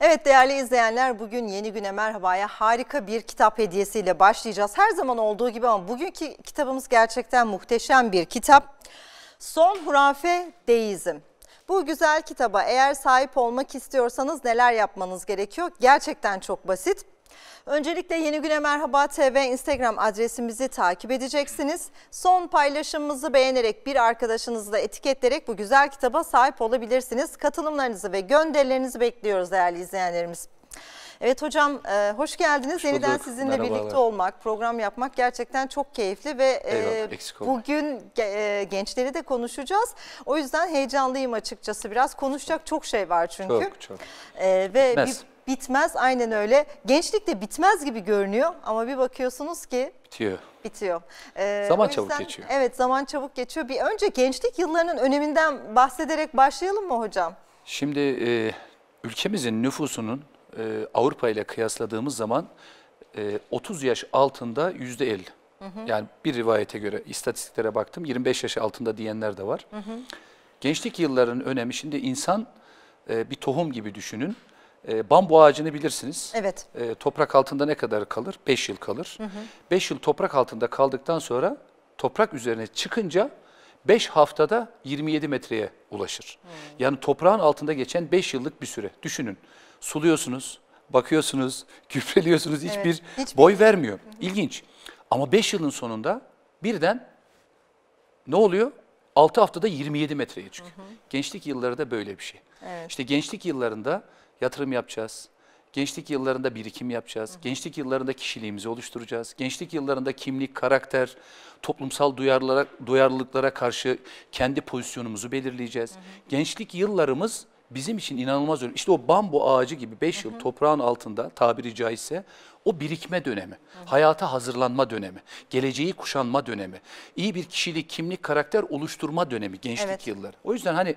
Evet değerli izleyenler bugün yeni güne merhabaya harika bir kitap hediyesiyle başlayacağız. Her zaman olduğu gibi ama bugünkü kitabımız gerçekten muhteşem bir kitap. Son Hurafe Deizm. Bu güzel kitaba eğer sahip olmak istiyorsanız neler yapmanız gerekiyor? Gerçekten çok basit. Öncelikle Yeni Güne Merhaba TV Instagram adresimizi takip edeceksiniz. Son paylaşımımızı beğenerek bir arkadaşınızla etiketleyerek bu güzel kitaba sahip olabilirsiniz. Katılımlarınızı ve gönderilerinizi bekliyoruz değerli izleyenlerimiz. Evet hocam e, hoş geldiniz. Hoş Yeniden sizinle Merhabalar. birlikte olmak, program yapmak gerçekten çok keyifli ve e, Eyvallah, bugün e, gençleri de konuşacağız. O yüzden heyecanlıyım açıkçası biraz. Konuşacak çok şey var çünkü. Çok çok. Ve Mes. bir bitmez aynen öyle. Gençlik de bitmez gibi görünüyor ama bir bakıyorsunuz ki bitiyor. Bitiyor. Ee, zaman yüzden, çabuk geçiyor. Evet zaman çabuk geçiyor. Bir önce gençlik yıllarının öneminden bahsederek başlayalım mı hocam? Şimdi e, ülkemizin nüfusunun e, Avrupa ile kıyasladığımız zaman e, 30 yaş altında yüzde 50. Yani bir rivayete göre istatistiklere baktım 25 yaş altında diyenler de var. Hı hı. Gençlik yıllarının önemi şimdi insan e, bir tohum gibi düşünün. E, bambu ağacını bilirsiniz. Evet. E, toprak altında ne kadar kalır? 5 yıl kalır. 5 yıl toprak altında kaldıktan sonra toprak üzerine çıkınca 5 haftada 27 metreye ulaşır. Hmm. Yani toprağın altında geçen 5 yıllık bir süre. Düşünün suluyorsunuz, bakıyorsunuz, küfreliyorsunuz hiçbir evet, hiç boy şey vermiyor. Hı hı. İlginç. Ama 5 yılın sonunda birden ne oluyor? 6 haftada 27 metreye çıkıyor. Hı hı. Gençlik yılları da böyle bir şey. Evet. İşte gençlik yıllarında yatırım yapacağız. Gençlik yıllarında birikim yapacağız. Hı hı. Gençlik yıllarında kişiliğimizi oluşturacağız. Gençlik yıllarında kimlik, karakter, toplumsal duyarlara, duyarlılıklara karşı kendi pozisyonumuzu belirleyeceğiz. Hı hı. Gençlik yıllarımız bizim için inanılmaz önemli. İşte o bambu ağacı gibi 5 yıl toprağın altında tabiri caizse o birikme dönemi, hı hı. hayata hazırlanma dönemi, geleceği kuşanma dönemi, iyi bir kişilik, kimlik, karakter oluşturma dönemi gençlik evet. yılları. O yüzden hani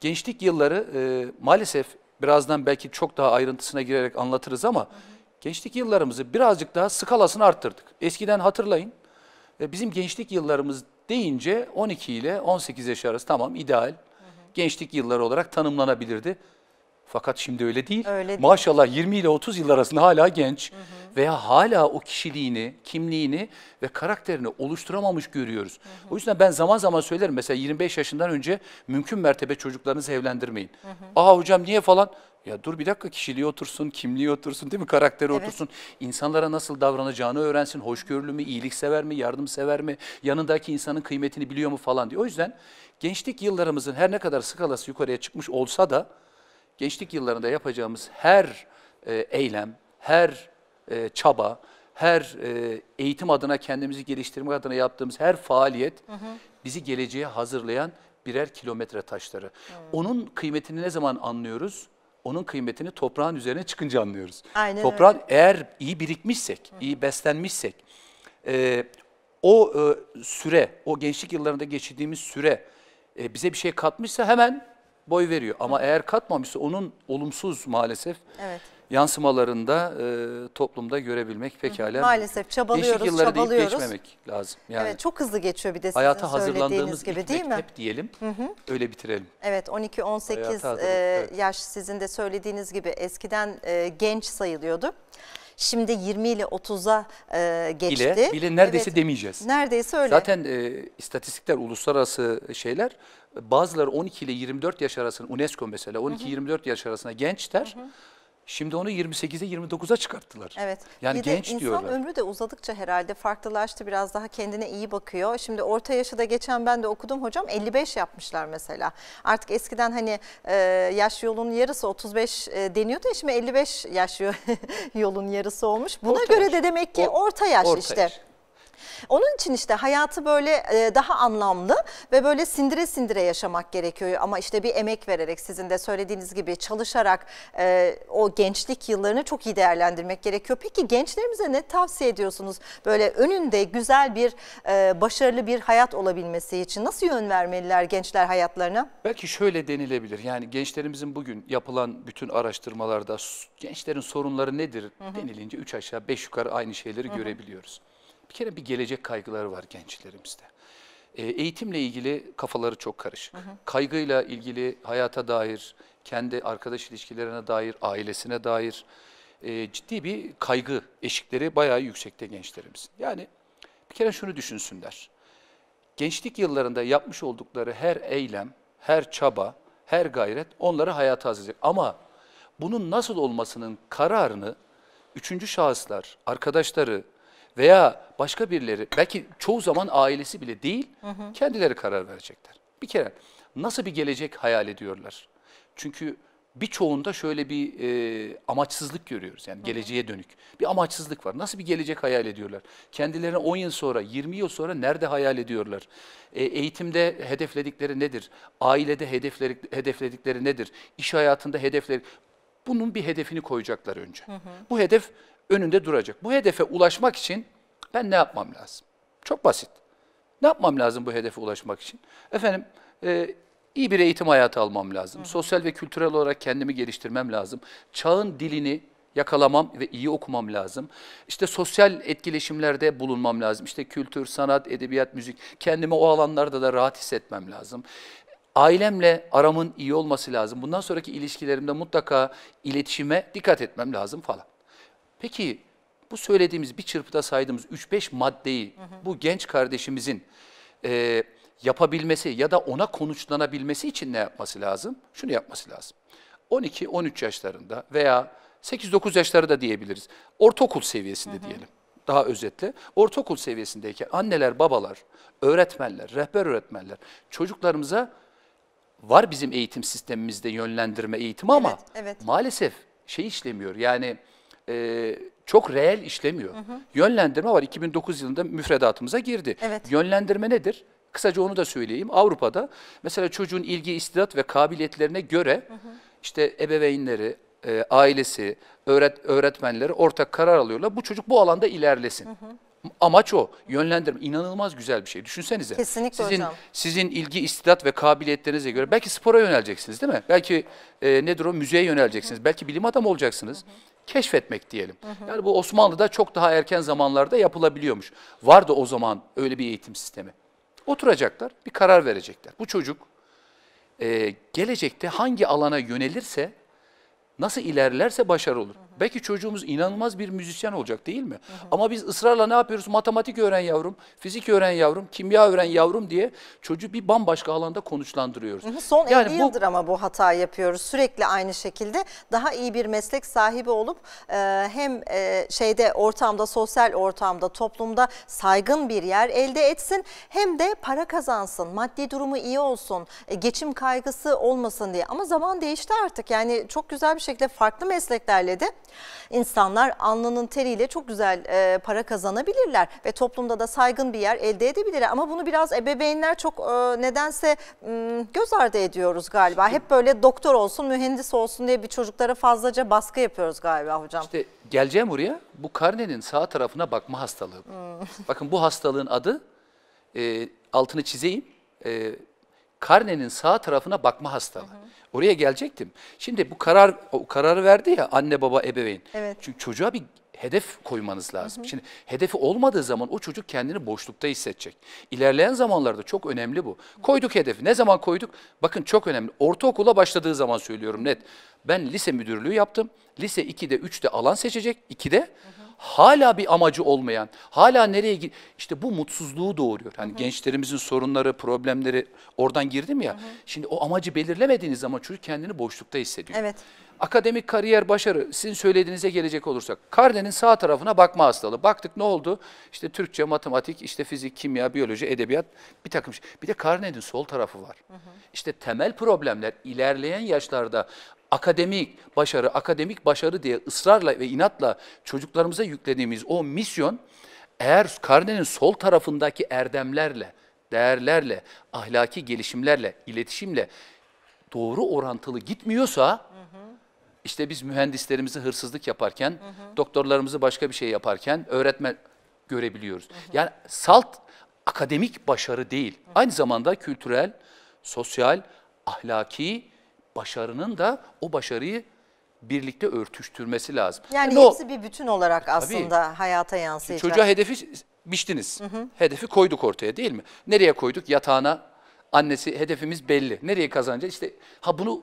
gençlik yılları e, maalesef birazdan belki çok daha ayrıntısına girerek anlatırız ama gençlik yıllarımızı birazcık daha skalasını arttırdık. Eskiden hatırlayın e, bizim gençlik yıllarımız deyince 12 ile 18 yaş arası tamam ideal gençlik yılları olarak tanımlanabilirdi. Fakat şimdi öyle değil. Öyle değil. Maşallah 20 ile 30 yıl arasında hala genç hı hı. veya hala o kişiliğini, kimliğini ve karakterini oluşturamamış görüyoruz. Hı hı. O yüzden ben zaman zaman söylerim mesela 25 yaşından önce mümkün mertebe çocuklarınızı evlendirmeyin. Hı hı. Aa hocam niye falan? Ya dur bir dakika kişiliği otursun, kimliği otursun değil mi? Karakteri evet. otursun. İnsanlara nasıl davranacağını öğrensin. Hoşgörülü mü, iyiliksever mi, yardımsever mi? Yanındaki insanın kıymetini biliyor mu falan diye. O yüzden gençlik yıllarımızın her ne kadar skalası yukarıya çıkmış olsa da gençlik yıllarında yapacağımız her e, eylem, her e, çaba, her e, eğitim adına kendimizi geliştirmek adına yaptığımız her faaliyet hı hı. bizi geleceğe hazırlayan birer kilometre taşları. Hı. Onun kıymetini ne zaman anlıyoruz? Onun kıymetini toprağın üzerine çıkınca anlıyoruz. Aynen Toprağın öyle. eğer iyi birikmişsek, hı hı. iyi beslenmişsek, e, o e, süre, o gençlik yıllarında geçirdiğimiz süre e, bize bir şey katmışsa hemen boy veriyor. Ama Hı. eğer katmamışsa onun olumsuz maalesef evet. yansımalarında e, toplumda görebilmek pekala. Maalesef çabalıyoruz, Gençlik yılları çabalıyoruz. deyip geçmemek lazım. Yani evet, çok hızlı geçiyor bir de sizin hayata hazırlandığımız gibi değil mi? Hep diyelim Hı -hı. öyle bitirelim. Evet 12-18 e, evet. yaş sizin de söylediğiniz gibi eskiden e, genç sayılıyordu. Şimdi 20 ile 30'a e, geçti. Bile, bile neredeyse evet, demeyeceğiz. Neredeyse öyle. Zaten e, istatistikler, uluslararası şeyler Bazıları 12 ile 24 yaş arasında UNESCO mesela 12-24 yaş arasında genç der. Şimdi onu 28'e 29'a çıkarttılar. Evet. Yani bir genç de insan diyorlar. ömrü de uzadıkça herhalde farklılaştı biraz daha kendine iyi bakıyor. Şimdi orta yaşıda geçen ben de okudum hocam 55 yapmışlar mesela. Artık eskiden hani e, yaş yolunun yarısı 35 e, deniyordu ya şimdi 55 yaş yolun yarısı olmuş. Buna orta göre yaş. de demek ki orta yaş orta işte. Yaş. Onun için işte hayatı böyle e, daha anlamlı ve böyle sindire sindire yaşamak gerekiyor. Ama işte bir emek vererek sizin de söylediğiniz gibi çalışarak e, o gençlik yıllarını çok iyi değerlendirmek gerekiyor. Peki gençlerimize ne tavsiye ediyorsunuz? Böyle önünde güzel bir e, başarılı bir hayat olabilmesi için nasıl yön vermeliler gençler hayatlarına? Belki şöyle denilebilir yani gençlerimizin bugün yapılan bütün araştırmalarda gençlerin sorunları nedir denilince üç aşağı beş yukarı aynı şeyleri hı hı. görebiliyoruz. Bir kere bir gelecek kaygıları var gençlerimizde. E, eğitimle ilgili kafaları çok karışık. Hı hı. Kaygıyla ilgili hayata dair, kendi arkadaş ilişkilerine dair, ailesine dair e, ciddi bir kaygı eşikleri bayağı yüksekte gençlerimizin. Yani bir kere şunu düşünsünler. Gençlik yıllarında yapmış oldukları her eylem, her çaba, her gayret onları hayata hazırlayacak. Ama bunun nasıl olmasının kararını üçüncü şahıslar, arkadaşları, veya başka birileri belki çoğu zaman ailesi bile değil hı hı. kendileri karar verecekler. Bir kere nasıl bir gelecek hayal ediyorlar? Çünkü birçoğunda şöyle bir e, amaçsızlık görüyoruz. Yani geleceğe dönük bir amaçsızlık var. Nasıl bir gelecek hayal ediyorlar? Kendilerine 10 yıl sonra, 20 yıl sonra nerede hayal ediyorlar? E, eğitimde hedefledikleri nedir? Ailede hedefleri, hedefledikleri nedir? İş hayatında hedefleri... Bunun bir hedefini koyacaklar önce. Hı hı. Bu hedef önünde duracak. Bu hedefe ulaşmak için ben ne yapmam lazım? Çok basit. Ne yapmam lazım bu hedefe ulaşmak için? Efendim, e, iyi bir eğitim hayatı almam lazım. Sosyal ve kültürel olarak kendimi geliştirmem lazım. Çağın dilini yakalamam ve iyi okumam lazım. İşte sosyal etkileşimlerde bulunmam lazım. İşte kültür, sanat, edebiyat, müzik. Kendimi o alanlarda da rahat hissetmem lazım. Ailemle aramın iyi olması lazım. Bundan sonraki ilişkilerimde mutlaka iletişime dikkat etmem lazım falan. Peki bu söylediğimiz bir çırpıda saydığımız 3-5 maddeyi hı hı. bu genç kardeşimizin e, yapabilmesi ya da ona konuşlanabilmesi için ne yapması lazım? Şunu yapması lazım. 12-13 yaşlarında veya 8-9 yaşları da diyebiliriz. Ortaokul seviyesinde hı hı. diyelim. Daha özetle ortaokul seviyesindeki anneler, babalar, öğretmenler, rehber öğretmenler çocuklarımıza var bizim eğitim sistemimizde yönlendirme eğitimi ama evet, evet. maalesef şey işlemiyor. Yani e, çok reel işlemiyor. Hı hı. Yönlendirme var. 2009 yılında müfredatımıza girdi. Evet. Yönlendirme nedir? Kısaca onu da söyleyeyim. Avrupa'da mesela çocuğun ilgi, istidat ve kabiliyetlerine göre hı hı. işte ebeveynleri, e, ailesi, öğret öğretmenleri ortak karar alıyorlar. Bu çocuk bu alanda ilerlesin. Hı hı. Amaç o. Yönlendirme. inanılmaz güzel bir şey. Düşünsenize. Kesinlikle sizin, hocam. Sizin ilgi, istidat ve kabiliyetlerinize göre belki spora yöneleceksiniz değil mi? Belki e, nedir o? Müzeye yöneleceksiniz. Hı. Belki bilim adamı olacaksınız. Hı hı keşfetmek diyelim. Hı hı. Yani bu Osmanlı'da çok daha erken zamanlarda yapılabiliyormuş. Vardı o zaman öyle bir eğitim sistemi. Oturacaklar, bir karar verecekler. Bu çocuk e, gelecekte hangi alana yönelirse, nasıl ilerlerse başarı olur. Hı. Belki çocuğumuz inanılmaz bir müzisyen olacak değil mi? Hı hı. Ama biz ısrarla ne yapıyoruz? Matematik öğren yavrum, fizik öğren yavrum, kimya öğren yavrum diye çocuğu bir bambaşka alanda konuşlandırıyoruz. Hı hı. Son yani 50 bu, yıldır ama bu hata yapıyoruz. Sürekli aynı şekilde daha iyi bir meslek sahibi olup e, hem e, şeyde ortamda, sosyal ortamda, toplumda saygın bir yer elde etsin. Hem de para kazansın, maddi durumu iyi olsun, e, geçim kaygısı olmasın diye. Ama zaman değişti artık. Yani çok güzel bir şekilde farklı mesleklerle de İnsanlar alnının teriyle çok güzel e, para kazanabilirler ve toplumda da saygın bir yer elde edebilirler. Ama bunu biraz ebeveynler çok e, nedense m, göz ardı ediyoruz galiba. Hep böyle doktor olsun, mühendis olsun diye bir çocuklara fazlaca baskı yapıyoruz galiba hocam. İşte geleceğim oraya. Bu karnenin sağ tarafına bakma hastalığı. Hmm. Bakın bu hastalığın adı e, altını çizeyim. E, karnenin sağ tarafına bakma hastalığı. Hı hı. Oraya gelecektim. Şimdi bu karar o kararı verdi ya anne baba ebeveyn. Evet. Çünkü çocuğa bir hedef koymanız lazım. Hı hı. Şimdi hedefi olmadığı zaman o çocuk kendini boşlukta hissedecek. İlerleyen zamanlarda çok önemli bu. Koyduk hedefi. Ne zaman koyduk? Bakın çok önemli. Ortaokula başladığı zaman söylüyorum net. Ben lise müdürlüğü yaptım. Lise 2'de 3'te alan seçecek. 2'de hı hı hala bir amacı olmayan, hala nereye gir işte bu mutsuzluğu doğuruyor. Hani hı hı. gençlerimizin sorunları, problemleri oradan girdim ya. Hı hı. Şimdi o amacı belirlemediğiniz zaman çocuk kendini boşlukta hissediyor. Evet. Akademik kariyer başarı sizin söylediğinize gelecek olursak karnenin sağ tarafına bakma hastalığı. Baktık ne oldu? İşte Türkçe, matematik, işte fizik, kimya, biyoloji, edebiyat bir takım şey. Bir de karnenin sol tarafı var. Hı hı. İşte temel problemler ilerleyen yaşlarda akademik başarı, akademik başarı diye ısrarla ve inatla çocuklarımıza yüklediğimiz o misyon eğer karnenin sol tarafındaki erdemlerle, değerlerle, ahlaki gelişimlerle, iletişimle doğru orantılı gitmiyorsa hı hı. işte biz mühendislerimizi hırsızlık yaparken, hı hı. doktorlarımızı başka bir şey yaparken öğretmen görebiliyoruz. Hı hı. Yani salt akademik başarı değil. Hı hı. Aynı zamanda kültürel, sosyal, ahlaki, başarının da o başarıyı birlikte örtüştürmesi lazım. Yani, yani hepsi o, bir bütün olarak aslında tabii, hayata yansıyacak. Çocuğa hedefi biçtiniz. Hı hı. Hedefi koyduk ortaya değil mi? Nereye koyduk? Yatağına. Annesi hedefimiz belli. Nereye kazanacağız? İşte ha bunu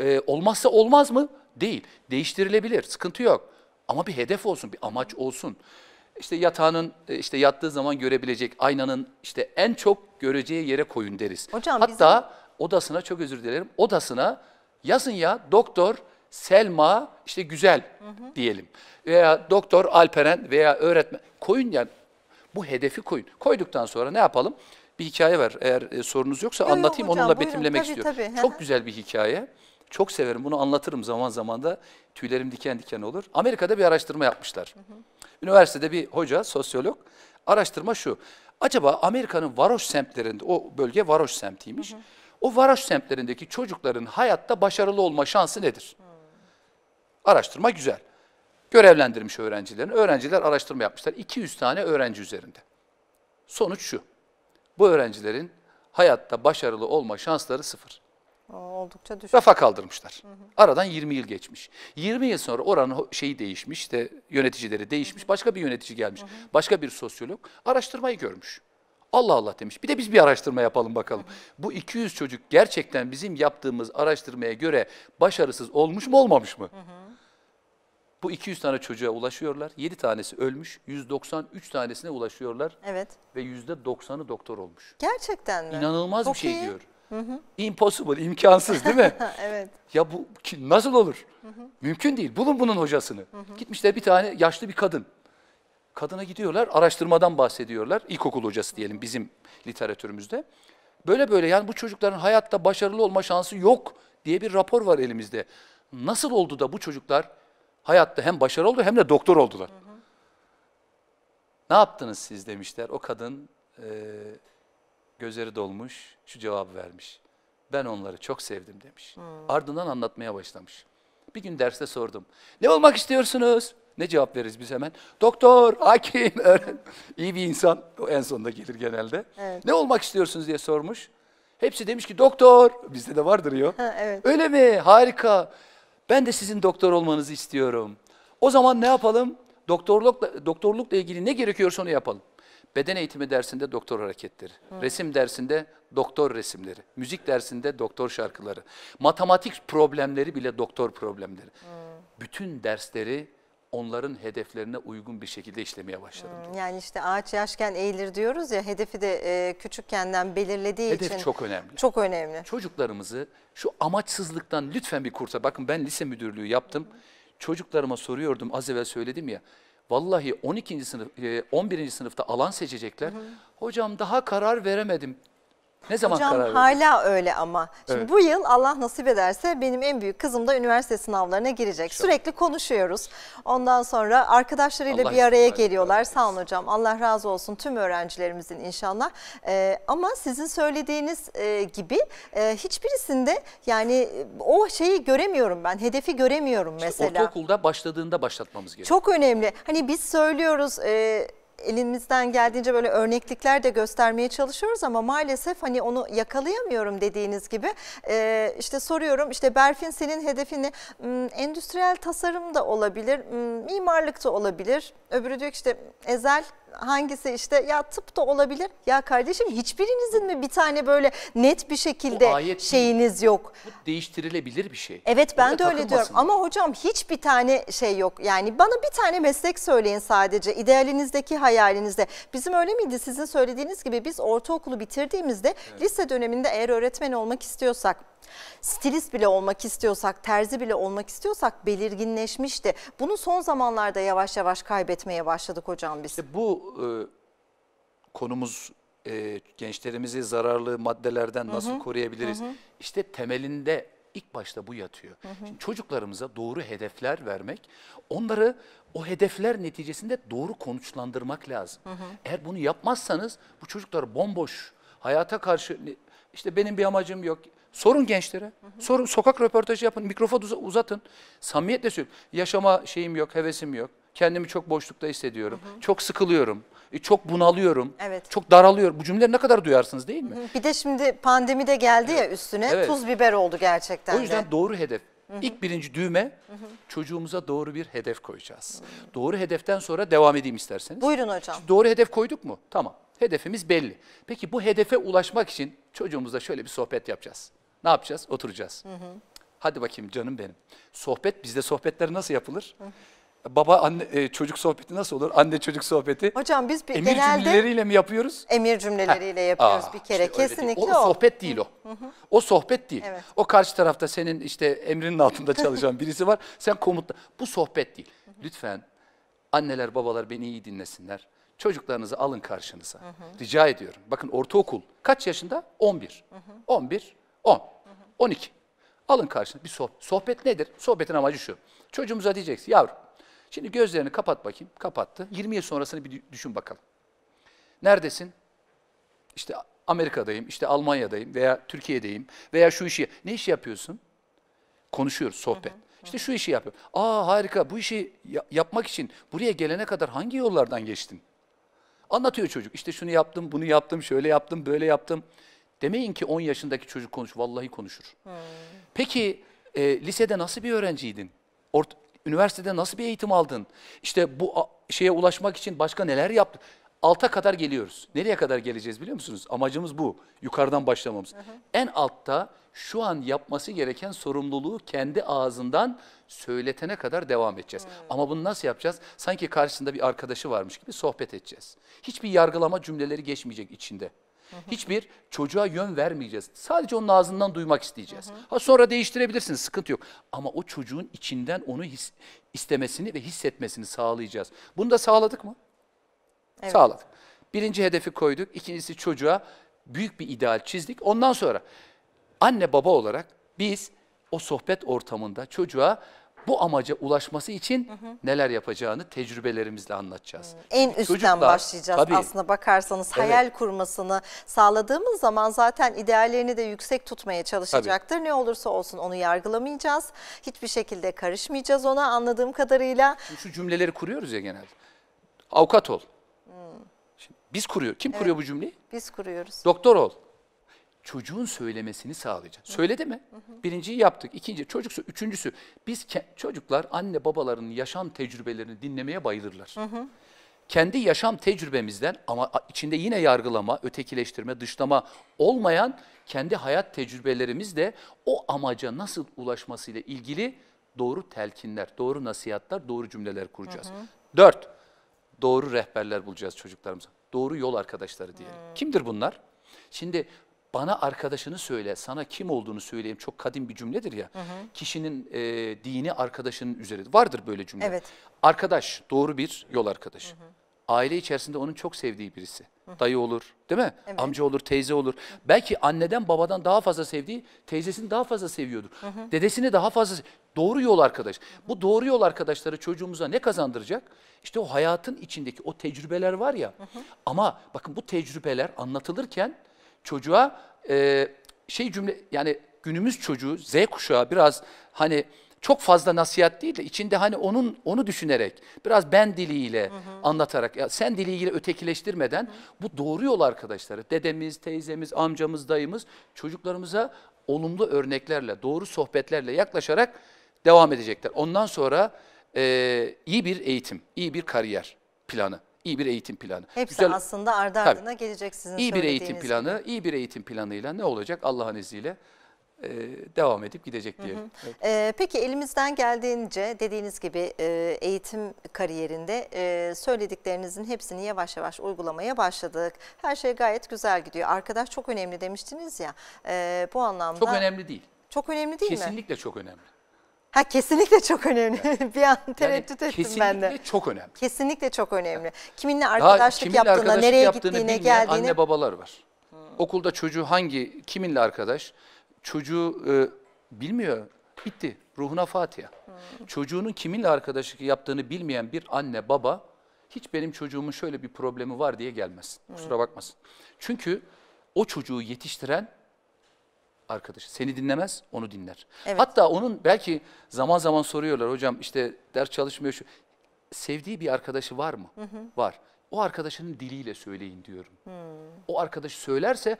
e, olmazsa olmaz mı? Değil. Değiştirilebilir. Sıkıntı yok. Ama bir hedef olsun, bir amaç olsun. İşte yatağının e, işte yattığı zaman görebilecek aynanın işte en çok göreceği yere koyun deriz. Hocam Hatta bizim odasına çok özür dilerim odasına yazın ya doktor Selma işte güzel hı hı. diyelim veya doktor Alperen veya öğretmen koyun yani bu hedefi koyun. Koyduktan sonra ne yapalım? Bir hikaye var. Eğer e, sorunuz yoksa yok, anlatayım hocam, onunla buyurun, betimlemek tabii, istiyorum. Tabii. Çok güzel bir hikaye. Çok severim bunu anlatırım zaman zaman da tüylerim diken diken olur. Amerika'da bir araştırma yapmışlar. Hı hı. Üniversitede bir hoca, sosyolog. Araştırma şu. Acaba Amerika'nın varoş semtlerinde, o bölge varoş semtiymiş. Hı hı. O Varaş semtlerindeki çocukların hayatta başarılı olma şansı nedir? Araştırma güzel. Görevlendirmiş öğrencilerini. Öğrenciler araştırma yapmışlar. 200 tane öğrenci üzerinde. Sonuç şu. Bu öğrencilerin hayatta başarılı olma şansları sıfır. Oldukça düşük. Rafa kaldırmışlar. Hı hı. Aradan 20 yıl geçmiş. 20 yıl sonra oranın şeyi değişmiş, de yöneticileri değişmiş, başka bir yönetici gelmiş, hı hı. başka bir sosyolog araştırmayı görmüş. Allah Allah demiş. Bir de biz bir araştırma yapalım bakalım. Bu 200 çocuk gerçekten bizim yaptığımız araştırmaya göre başarısız olmuş mu olmamış mı? Bu 200 tane çocuğa ulaşıyorlar. 7 tanesi ölmüş, 193 tanesine ulaşıyorlar. Evet. Ve %90'ı doktor olmuş. Gerçekten mi? İnanılmaz Çok bir şey iyi. diyor. Hı hı. Impossible, imkansız değil mi? evet. Ya bu nasıl olur? Hı hı. Mümkün değil. Bulun bunun hocasını. Hı hı. Gitmişler bir tane yaşlı bir kadın. Kadına gidiyorlar, araştırmadan bahsediyorlar. İlkokul hocası diyelim bizim literatürümüzde. Böyle böyle yani bu çocukların hayatta başarılı olma şansı yok diye bir rapor var elimizde. Nasıl oldu da bu çocuklar hayatta hem başarılı oldu hem de doktor oldular? Ne yaptınız siz demişler. O kadın e, gözleri dolmuş, şu cevabı vermiş. Ben onları çok sevdim demiş. Hmm. Ardından anlatmaya başlamış. Bir gün derste sordum. Ne olmak istiyorsunuz? Ne cevap veririz biz hemen? Doktor, hakim, iyi bir insan. O en sonunda gelir genelde. Evet. Ne olmak istiyorsunuz diye sormuş. Hepsi demiş ki doktor. Bizde de vardır ya. evet. Öyle mi? Harika. Ben de sizin doktor olmanızı istiyorum. O zaman ne yapalım? Doktorlukla, doktorlukla ilgili ne gerekiyorsa onu yapalım. Beden eğitimi dersinde doktor hareketleri, Hı. resim dersinde doktor resimleri, müzik dersinde doktor şarkıları, matematik problemleri bile doktor problemleri. Hı. Bütün dersleri onların hedeflerine uygun bir şekilde işlemeye başladım. Hmm, yani işte ağaç yaşken eğilir diyoruz ya hedefi de e, küçükkenden belirlediği Hedef için. Hedef çok önemli. Çok önemli. Çocuklarımızı şu amaçsızlıktan lütfen bir kurtar. Bakın ben lise müdürlüğü yaptım. Hı. Çocuklarıma soruyordum az evvel söyledim ya. Vallahi 12. sınıf, 11. E, sınıfta alan seçecekler. Hı hı. Hocam daha karar veremedim. Ne zaman Hocam, karar verdin? hala öyle ama. Şimdi evet. bu yıl Allah nasip ederse benim en büyük kızım da üniversite sınavlarına girecek. Çok. Sürekli konuşuyoruz. Ondan sonra arkadaşlarıyla Allah bir araya geliyorlar. Razı Sağ olun hocam. Allah razı olsun tüm öğrencilerimizin inşallah. Ee, ama sizin söylediğiniz e, gibi e, hiçbirisinde yani e, o şeyi göremiyorum ben. Hedefi göremiyorum işte mesela. İşte ortaokulda başladığında başlatmamız gerekiyor. Çok önemli. Hani biz söylüyoruz... E, elimizden geldiğince böyle örneklikler de göstermeye çalışıyoruz ama maalesef hani onu yakalayamıyorum dediğiniz gibi e, işte soruyorum işte Berfin senin hedefini hmm, endüstriyel tasarım da olabilir, hmm, mimarlık da olabilir. Öbürü diyor işte Ezel hangisi işte ya tıp da olabilir. Ya kardeşim hiçbirinizin mi bir tane böyle net bir şekilde ayet şeyiniz yok? Bu değiştirilebilir bir şey. Evet ben Orada de öyle diyorum ama hocam hiçbir tane şey yok. Yani bana bir tane meslek söyleyin sadece idealinizdeki hayalinizde. Bizim öyle miydi sizin söylediğiniz gibi biz ortaokulu bitirdiğimizde evet. lise döneminde eğer öğretmen olmak istiyorsak Stilist bile olmak istiyorsak, terzi bile olmak istiyorsak belirginleşmişti. Bunu son zamanlarda yavaş yavaş kaybetmeye başladık hocam biz. İşte bu e, konumuz e, gençlerimizi zararlı maddelerden nasıl hı hı. koruyabiliriz? Hı hı. İşte temelinde ilk başta bu yatıyor. Hı hı. Şimdi çocuklarımıza doğru hedefler vermek, onları o hedefler neticesinde doğru konuşlandırmak lazım. Hı hı. Eğer bunu yapmazsanız bu çocuklar bomboş, hayata karşı işte benim bir amacım yok, Sorun gençlere. Hı hı. Sorun, sokak röportajı yapın, mikrofonu uzatın. Samimiyetle söylüyorum. Yaşama şeyim yok, hevesim yok. Kendimi çok boşlukta hissediyorum. Hı hı. Çok sıkılıyorum. E, çok bunalıyorum. Evet. Çok daralıyorum. Bu cümleleri ne kadar duyarsınız değil mi? Hı hı. Bir de şimdi pandemi de geldi evet. ya üstüne. Evet. Tuz biber oldu gerçekten O yüzden de. doğru hedef. Hı hı. İlk birinci düğme hı hı. çocuğumuza doğru bir hedef koyacağız. Hı hı. Doğru hedeften sonra devam edeyim isterseniz. Buyurun hocam. Şimdi doğru hedef koyduk mu? Tamam. Hedefimiz belli. Peki bu hedefe ulaşmak için çocuğumuzla şöyle bir sohbet yapacağız. Ne yapacağız? Oturacağız. Hı hı. Hadi bakayım canım benim. Sohbet bizde sohbetler nasıl yapılır? Hı. Baba anne e, çocuk sohbeti nasıl olur? Anne çocuk sohbeti. Hocam biz bir emir genelde cümleleriyle mi yapıyoruz? Emir cümleleriyle ha. yapıyoruz Aa, bir kere işte kesinlikle. O, o sohbet değil o. Hı hı. O sohbet değil. Evet. O karşı tarafta senin işte emrinin altında çalışan birisi var. Sen komutla. Bu sohbet değil. Hı hı. Lütfen anneler babalar beni iyi dinlesinler. Çocuklarınızı alın karşınıza. Hı hı. Rica ediyorum. Bakın ortaokul kaç yaşında? 11. Hı hı. 11 10, 12. Alın karşına bir sohbet. Sohbet nedir? Sohbetin amacı şu. Çocuğumuza diyeceksin yavrum şimdi gözlerini kapat bakayım. Kapattı. 20 yıl sonrasını bir düşün bakalım. Neredesin? İşte Amerika'dayım, işte Almanya'dayım veya Türkiye'deyim veya şu işi. Ne iş yapıyorsun? Konuşuyoruz, sohbet. Hı hı. İşte şu işi yapıyorum. Aa harika bu işi ya yapmak için buraya gelene kadar hangi yollardan geçtin? Anlatıyor çocuk. İşte şunu yaptım, bunu yaptım, şöyle yaptım, böyle yaptım. Demeyin ki 10 yaşındaki çocuk konuş, vallahi konuşur. Hmm. Peki e, lisede nasıl bir öğrenciydin? Ort üniversitede nasıl bir eğitim aldın? İşte bu şeye ulaşmak için başka neler yaptın? Alta kadar geliyoruz. Nereye kadar geleceğiz biliyor musunuz? Amacımız bu. Yukarıdan başlamamız. Hı hı. En altta şu an yapması gereken sorumluluğu kendi ağzından söyletene kadar devam edeceğiz. Hı. Ama bunu nasıl yapacağız? Sanki karşısında bir arkadaşı varmış gibi sohbet edeceğiz. Hiçbir yargılama cümleleri geçmeyecek içinde. Hiçbir çocuğa yön vermeyeceğiz. Sadece onun ağzından duymak isteyeceğiz. Hı hı. Ha sonra değiştirebilirsiniz, sıkıntı yok. Ama o çocuğun içinden onu his, istemesini ve hissetmesini sağlayacağız. Bunu da sağladık mı? Evet. Sağladık. Birinci hedefi koyduk. İkincisi çocuğa büyük bir ideal çizdik. Ondan sonra anne baba olarak biz o sohbet ortamında çocuğa bu amaca ulaşması için hı hı. neler yapacağını tecrübelerimizle anlatacağız. Hı. Hmm. En üstten Çocuklar, başlayacağız tabii, aslında bakarsanız evet. hayal kurmasını sağladığımız zaman zaten ideallerini de yüksek tutmaya çalışacaktır. Tabii. Ne olursa olsun onu yargılamayacağız. Hiçbir şekilde karışmayacağız ona anladığım kadarıyla. şu cümleleri kuruyoruz ya genelde. Avukat ol. Hı. Hmm. Şimdi biz kuruyor. Kim evet. kuruyor bu cümleyi? Biz kuruyoruz. Doktor ol çocuğun söylemesini sağlayacağız. Söyledi mi? Birinciyi yaptık. İkinci, çocuksu, üçüncüsü. Biz çocuklar anne babalarının yaşam tecrübelerini dinlemeye bayılırlar. Hı hı. Kendi yaşam tecrübemizden ama içinde yine yargılama, ötekileştirme, dışlama olmayan kendi hayat tecrübelerimizle o amaca nasıl ulaşmasıyla ilgili doğru telkinler, doğru nasihatler, doğru cümleler kuracağız. Hı hı. Dört, doğru rehberler bulacağız çocuklarımıza. Doğru yol arkadaşları diyelim. Hı. Kimdir bunlar? Şimdi bana arkadaşını söyle, sana kim olduğunu söyleyeyim. Çok kadim bir cümledir ya. Hı hı. Kişinin e, dini arkadaşının üzerinde Vardır böyle cümle. Evet. Arkadaş, doğru bir yol arkadaşı. Hı hı. Aile içerisinde onun çok sevdiği birisi. Dayı olur değil mi? Evet. Amca olur, teyze olur. Hı hı. Belki anneden babadan daha fazla sevdiği, teyzesini daha fazla seviyordur. Hı hı. Dedesini daha fazla Doğru yol arkadaş. Hı hı. Bu doğru yol arkadaşları çocuğumuza ne kazandıracak? İşte o hayatın içindeki o tecrübeler var ya. Hı hı. Ama bakın bu tecrübeler anlatılırken çocuğa e, şey cümle yani günümüz çocuğu Z kuşağı biraz hani çok fazla nasihat değil de içinde hani onun onu düşünerek biraz ben diliyle hı hı. anlatarak ya sen diliyle ötekileştirmeden hı. bu doğru yol arkadaşları. Dedemiz, teyzemiz, amcamız, dayımız çocuklarımıza olumlu örneklerle, doğru sohbetlerle yaklaşarak devam edecekler. Ondan sonra e, iyi bir eğitim, iyi bir kariyer planı. İyi bir eğitim planı. Hepsi Güzel, aslında ardı ardına tabii, gelecek sizin İyi bir eğitim planı, iyi bir eğitim planıyla ne olacak Allah'ın izniyle? Ee, devam edip gidecek diye. Hı hı. Evet. Ee, peki elimizden geldiğince dediğiniz gibi e, eğitim kariyerinde e, söylediklerinizin hepsini yavaş yavaş uygulamaya başladık. Her şey gayet güzel gidiyor. Arkadaş çok önemli demiştiniz ya. E, bu anlamda... Çok önemli değil. Çok önemli değil Kesinlikle mi? Kesinlikle çok önemli. Ha kesinlikle çok önemli. bir an tereddüt yani ettim ben de. Kesinlikle çok önemli. Kesinlikle çok önemli. Kiminle arkadaşlık Daha kiminle yaptığına, arkadaşlık nereye yaptığını gittiğine, geldiğine. Anne babalar var. Hmm. Okulda çocuğu hangi, kiminle arkadaş? Çocuğu e, bilmiyor. Bitti. Ruhuna Fatiha. Hmm. Çocuğunun kiminle arkadaşlık yaptığını bilmeyen bir anne baba hiç benim çocuğumun şöyle bir problemi var diye gelmez. Kusura hmm. bakmasın. Çünkü o çocuğu yetiştiren arkadaşı. Seni dinlemez, onu dinler. Evet. Hatta onun belki zaman zaman soruyorlar hocam işte ders çalışmıyor şu. Sevdiği bir arkadaşı var mı? Hı hı. Var. O arkadaşının diliyle söyleyin diyorum. Hmm. O arkadaş söylerse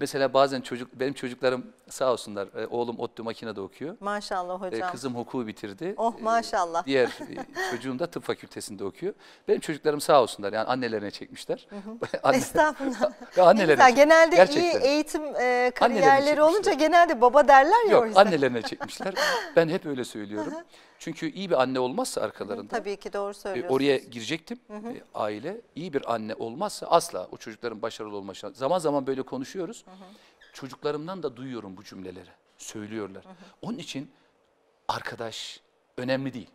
Mesela bazen çocuk benim çocuklarım sağ olsunlar e, oğlum ODTÜ makinede okuyor. Maşallah e, hocam. kızım hukuku bitirdi. Oh e, maşallah. diğer e, çocuğum da tıp fakültesinde okuyor. Benim çocuklarım sağ olsunlar yani annelerine çekmişler. Anne, Estağfurullah. ya annelerine. Yani genelde Gerçekten. iyi eğitim e, kariyerleri olunca genelde baba derler ya Yok, o yüzden. Yok annelerine çekmişler. ben hep öyle söylüyorum. Çünkü iyi bir anne olmazsa arkalarında. tabii ki doğru e, söylüyorsunuz. E, oraya girecektim hı hı. E, aile. iyi bir anne olmazsa asla o çocukların başarılı olma şansı. Zaman zaman böyle konuşuyoruz. Hı hı. Çocuklarımdan da duyuyorum bu cümleleri. Söylüyorlar. Hı hı. Onun için arkadaş önemli değil.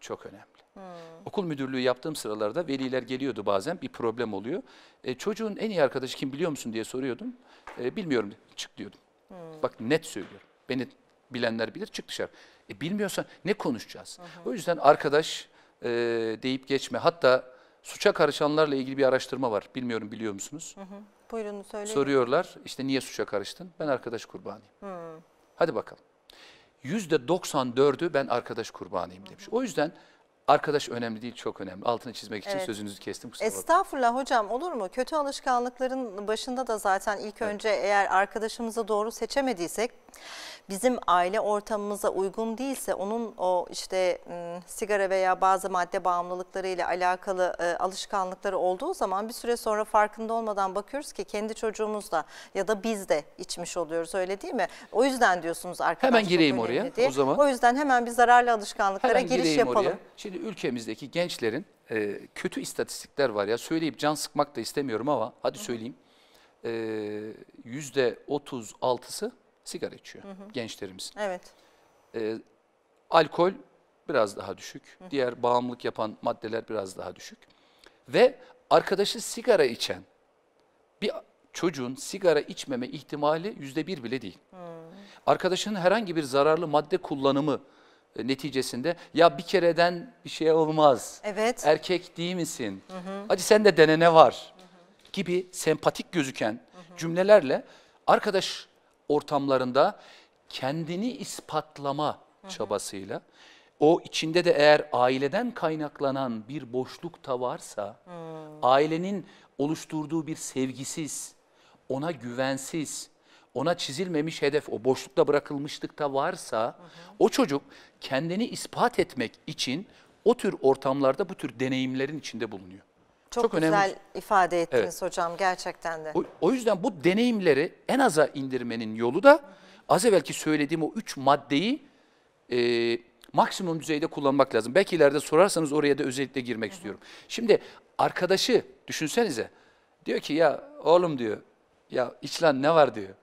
Çok önemli. Hmm. Okul müdürlüğü yaptığım sıralarda veliler geliyordu bazen bir problem oluyor. E, çocuğun en iyi arkadaşı kim biliyor musun diye soruyordum. E, bilmiyorum çık diyordum. Hmm. Bak net söylüyorum. Beni bilenler bilir çık dışarı. E bilmiyorsan ne konuşacağız? Hı hı. O yüzden arkadaş e, deyip geçme. Hatta suça karışanlarla ilgili bir araştırma var. Bilmiyorum biliyor musunuz? Hı hı. Buyurun söyleyin. Soruyorlar işte niye suça karıştın? Ben arkadaş kurbanıyım. Hı. Hadi bakalım. %94'ü ben arkadaş kurbanıyım demiş. Hı hı. O yüzden arkadaş önemli değil çok önemli. Altını çizmek için evet. sözünüzü kestim. Estağfurullah bakma. hocam olur mu? Kötü alışkanlıkların başında da zaten ilk evet. önce eğer arkadaşımızı doğru seçemediysek bizim aile ortamımıza uygun değilse onun o işte sigara veya bazı madde bağımlılıkları ile alakalı ıı, alışkanlıkları olduğu zaman bir süre sonra farkında olmadan bakıyoruz ki kendi çocuğumuz da ya da biz de içmiş oluyoruz öyle değil mi? O yüzden diyorsunuz arkadaş Hemen gireyim oraya diye. o zaman. O yüzden hemen bir zararlı alışkanlıklara hemen giriş yapalım. Oraya. Şimdi ülkemizdeki gençlerin kötü istatistikler var ya söyleyip can sıkmak da istemiyorum ama hadi söyleyeyim. Yüzde %36'sı sigara içiyor hı hı. gençlerimiz. Evet. E, alkol biraz daha düşük. Hı Diğer bağımlılık yapan maddeler biraz daha düşük. Ve arkadaşı sigara içen bir çocuğun sigara içmeme ihtimali yüzde bir bile değil. Hmm. Arkadaşının herhangi bir zararlı madde kullanımı e, neticesinde ya bir kereden bir şey olmaz. Evet. Erkek değil misin? Hı hı. Hadi sen de denene var. Hı hı. Gibi sempatik gözüken hı hı. cümlelerle arkadaş ortamlarında kendini ispatlama Hı -hı. çabasıyla o içinde de eğer aileden kaynaklanan bir boşluk da varsa hmm. ailenin oluşturduğu bir sevgisiz, ona güvensiz, ona çizilmemiş hedef, o boşlukta bırakılmışlık da varsa hmm. o çocuk kendini ispat etmek için o tür ortamlarda bu tür deneyimlerin içinde bulunuyor. Çok, Çok güzel ifade ettiniz evet. hocam gerçekten de. O, o yüzden bu deneyimleri en aza indirmenin yolu da az evvelki söylediğim o üç maddeyi e, maksimum düzeyde kullanmak lazım. Belki ileride sorarsanız oraya da özellikle girmek Hı -hı. istiyorum. Şimdi arkadaşı düşünsenize diyor ki ya oğlum diyor ya iç lan ne var diyor.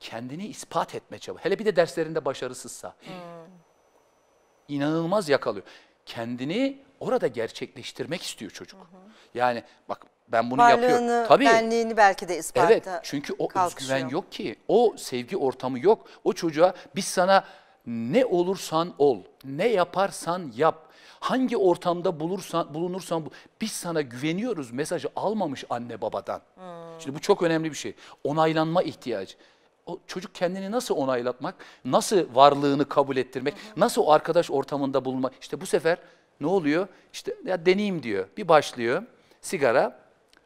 Kendini ispat etme çabı. Hele bir de derslerinde başarısızsa. Hmm. inanılmaz yakalıyor. Kendini orada gerçekleştirmek istiyor çocuk. Hı hı. Yani bak ben bunu Varlığını, yapıyorum. Tabii. benliğini belki de ispatta Evet çünkü o kalkışıyor. özgüven yok ki. O sevgi ortamı yok. O çocuğa biz sana ne olursan ol, ne yaparsan yap, hangi ortamda bulursan, bulunursan bu, biz sana güveniyoruz mesajı almamış anne babadan. Hmm. Şimdi bu çok önemli bir şey. Onaylanma ihtiyacı. O çocuk kendini nasıl onaylatmak, nasıl varlığını kabul ettirmek, hmm. nasıl o arkadaş ortamında bulunmak. İşte bu sefer ne oluyor? İşte ya deneyim diyor. Bir başlıyor sigara,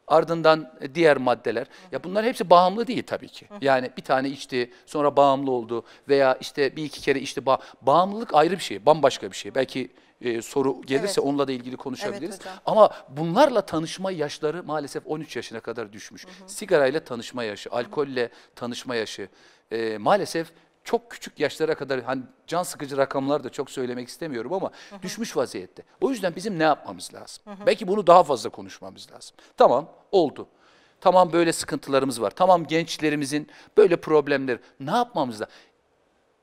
ardından e, diğer maddeler. Ya bunlar hepsi bağımlı değil tabii ki. Yani bir tane içti, sonra bağımlı oldu veya işte bir iki kere içti. Ba bağımlılık ayrı bir şey, bambaşka bir şey. Belki e, soru gelirse evet. onunla da ilgili konuşabiliriz. Evet, Ama bunlarla tanışma yaşları maalesef 13 yaşına kadar düşmüş. Hı hı. Sigarayla tanışma yaşı, alkolle tanışma yaşı e, maalesef çok küçük yaşlara kadar hani can sıkıcı rakamlar da çok söylemek istemiyorum ama hı hı. düşmüş vaziyette. O yüzden bizim ne yapmamız lazım? Hı hı. Belki bunu daha fazla konuşmamız lazım. Tamam oldu. Tamam böyle sıkıntılarımız var. Tamam gençlerimizin böyle problemleri. Ne yapmamız lazım?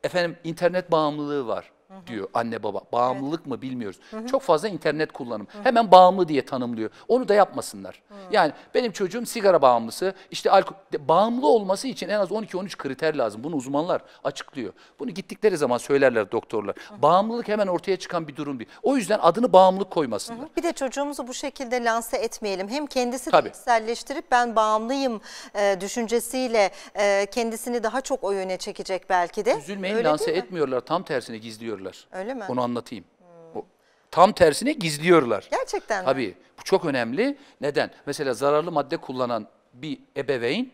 Efendim internet bağımlılığı var diyor anne baba. Bağımlılık evet. mı bilmiyoruz. Hı hı. Çok fazla internet kullanım. Hı hı. Hemen bağımlı diye tanımlıyor. Onu da yapmasınlar. Hı. Yani benim çocuğum sigara bağımlısı, işte alkol bağımlı olması için en az 12-13 kriter lazım. Bunu uzmanlar açıklıyor. Bunu gittikleri zaman söylerler doktorlar. Hı hı. Bağımlılık hemen ortaya çıkan bir durum bir O yüzden adını bağımlılık koymasınlar. Hı hı. Bir de çocuğumuzu bu şekilde lanse etmeyelim. Hem kendisi Tabii. içselleştirip ben bağımlıyım e, düşüncesiyle e, kendisini daha çok o yöne çekecek belki de. Üzülmeyin Öyle lanse etmiyorlar. Tam tersine gizliyorlar gizliyorlar. Öyle mi? Onu anlatayım. Hmm. Tam tersine gizliyorlar. Gerçekten mi? Tabii. Bu çok önemli. Neden? Mesela zararlı madde kullanan bir ebeveyn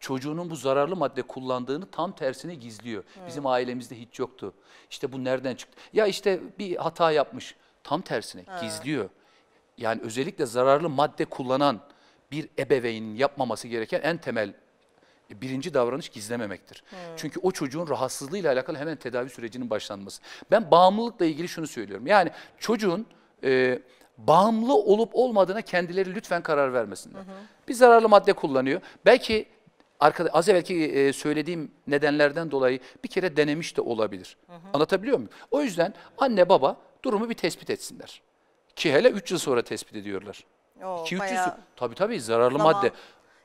çocuğunun bu zararlı madde kullandığını tam tersine gizliyor. Hmm. Bizim ailemizde hiç yoktu. İşte bu nereden çıktı? Ya işte bir hata yapmış. Tam tersine hmm. gizliyor. Yani özellikle zararlı madde kullanan bir ebeveynin yapmaması gereken en temel birinci davranış gizlememektir. Hmm. Çünkü o çocuğun rahatsızlığıyla alakalı hemen tedavi sürecinin başlanması. Ben bağımlılıkla ilgili şunu söylüyorum. Yani çocuğun e, bağımlı olup olmadığına kendileri lütfen karar vermesinler. Hı Bir zararlı madde kullanıyor. Belki arkada az evvelki e, söylediğim nedenlerden dolayı bir kere denemiş de olabilir. Hı Anlatabiliyor muyum? O yüzden anne baba durumu bir tespit etsinler. Ki hele 3 yıl sonra tespit ediyorlar. 2-3 yıl. Tabii tabii zararlı zaman. madde.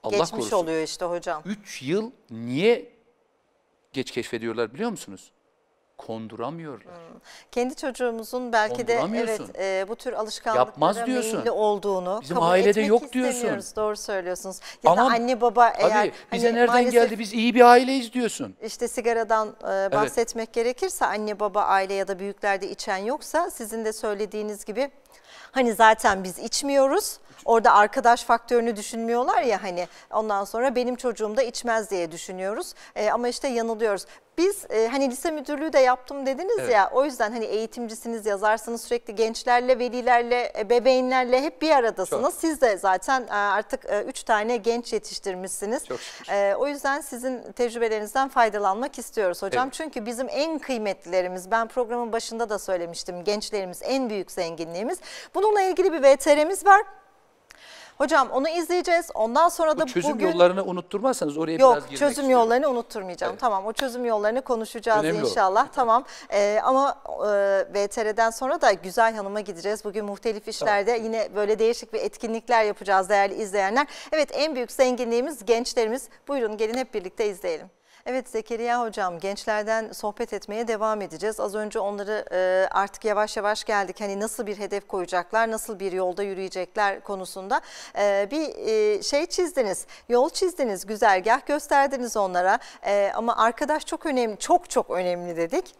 Allah Geçmiş korusun. oluyor işte hocam. 3 yıl niye geç keşfediyorlar biliyor musunuz? konduramıyorlar. Hmm. Kendi çocuğumuzun belki de evet e, bu tür alışkanlıkların Yapmaz diyorsun. meyilli olduğunu Bizim kabul ailede etmek yok diyorsun. Doğru söylüyorsunuz. Ya Ama, da anne baba eğer tabii, bize hani, nereden geldi biz iyi bir aileyiz diyorsun. İşte sigaradan e, bahsetmek evet. gerekirse anne baba aile ya da büyüklerde içen yoksa sizin de söylediğiniz gibi hani zaten biz içmiyoruz Orada arkadaş faktörünü düşünmüyorlar ya hani ondan sonra benim çocuğum da içmez diye düşünüyoruz. E, ama işte yanılıyoruz. Biz e, hani lise müdürlüğü de yaptım dediniz evet. ya o yüzden hani eğitimcisiniz yazarsınız sürekli gençlerle, velilerle, e, bebeğinlerle hep bir aradasınız. Çok. Siz de zaten e, artık 3 e, tane genç yetiştirmişsiniz. Çok şükür. E, o yüzden sizin tecrübelerinizden faydalanmak istiyoruz hocam. Evet. Çünkü bizim en kıymetlilerimiz ben programın başında da söylemiştim gençlerimiz en büyük zenginliğimiz. Bununla ilgili bir VTR'miz var. Hocam onu izleyeceğiz. Ondan sonra da bu çözüm bugün... yollarını unutturmazsanız oraya Yok, biraz girmek çözüm istiyorum. yollarını unutturmayacağım. Evet. Tamam o çözüm yollarını konuşacağız Önemli inşallah. O. Tamam ee, ama e, VTR'den sonra da Güzel Hanım'a gideceğiz. Bugün muhtelif işlerde tamam. yine böyle değişik bir etkinlikler yapacağız değerli izleyenler. Evet en büyük zenginliğimiz gençlerimiz. Buyurun gelin hep birlikte izleyelim. Evet Zekeriya Hocam gençlerden sohbet etmeye devam edeceğiz. Az önce onları e, artık yavaş yavaş geldik. Hani nasıl bir hedef koyacaklar, nasıl bir yolda yürüyecekler konusunda e, bir e, şey çizdiniz, yol çizdiniz, güzergah gösterdiniz onlara. E, ama arkadaş çok önemli, çok çok önemli dedik.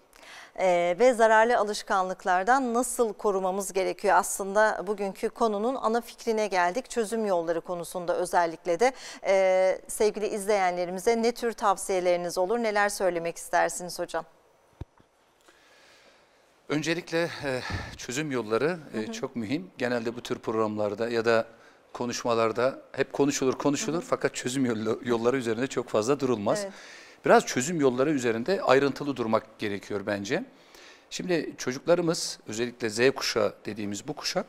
Ee, ve zararlı alışkanlıklardan nasıl korumamız gerekiyor? Aslında bugünkü konunun ana fikrine geldik. Çözüm yolları konusunda özellikle de ee, sevgili izleyenlerimize ne tür tavsiyeleriniz olur? Neler söylemek istersiniz hocam? Öncelikle e, çözüm yolları e, çok mühim. Genelde bu tür programlarda ya da konuşmalarda hep konuşulur konuşulur fakat çözüm yolları üzerinde çok fazla durulmaz. Evet biraz çözüm yolları üzerinde ayrıntılı durmak gerekiyor bence. Şimdi çocuklarımız özellikle Z kuşağı dediğimiz bu kuşak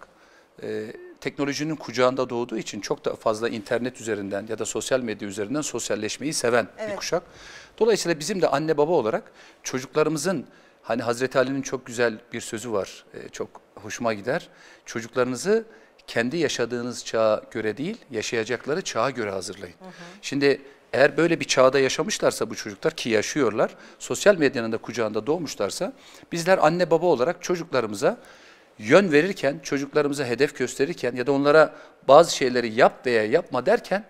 e, teknolojinin kucağında doğduğu için çok da fazla internet üzerinden ya da sosyal medya üzerinden sosyalleşmeyi seven evet. bir kuşak. Dolayısıyla bizim de anne baba olarak çocuklarımızın hani Hazreti Ali'nin çok güzel bir sözü var e, çok hoşuma gider. Çocuklarınızı kendi yaşadığınız çağa göre değil yaşayacakları çağa göre hazırlayın. Hı hı. Şimdi eğer böyle bir çağda yaşamışlarsa bu çocuklar ki yaşıyorlar, sosyal medyanın da kucağında doğmuşlarsa bizler anne baba olarak çocuklarımıza yön verirken, çocuklarımıza hedef gösterirken ya da onlara bazı şeyleri yap veya yapma derken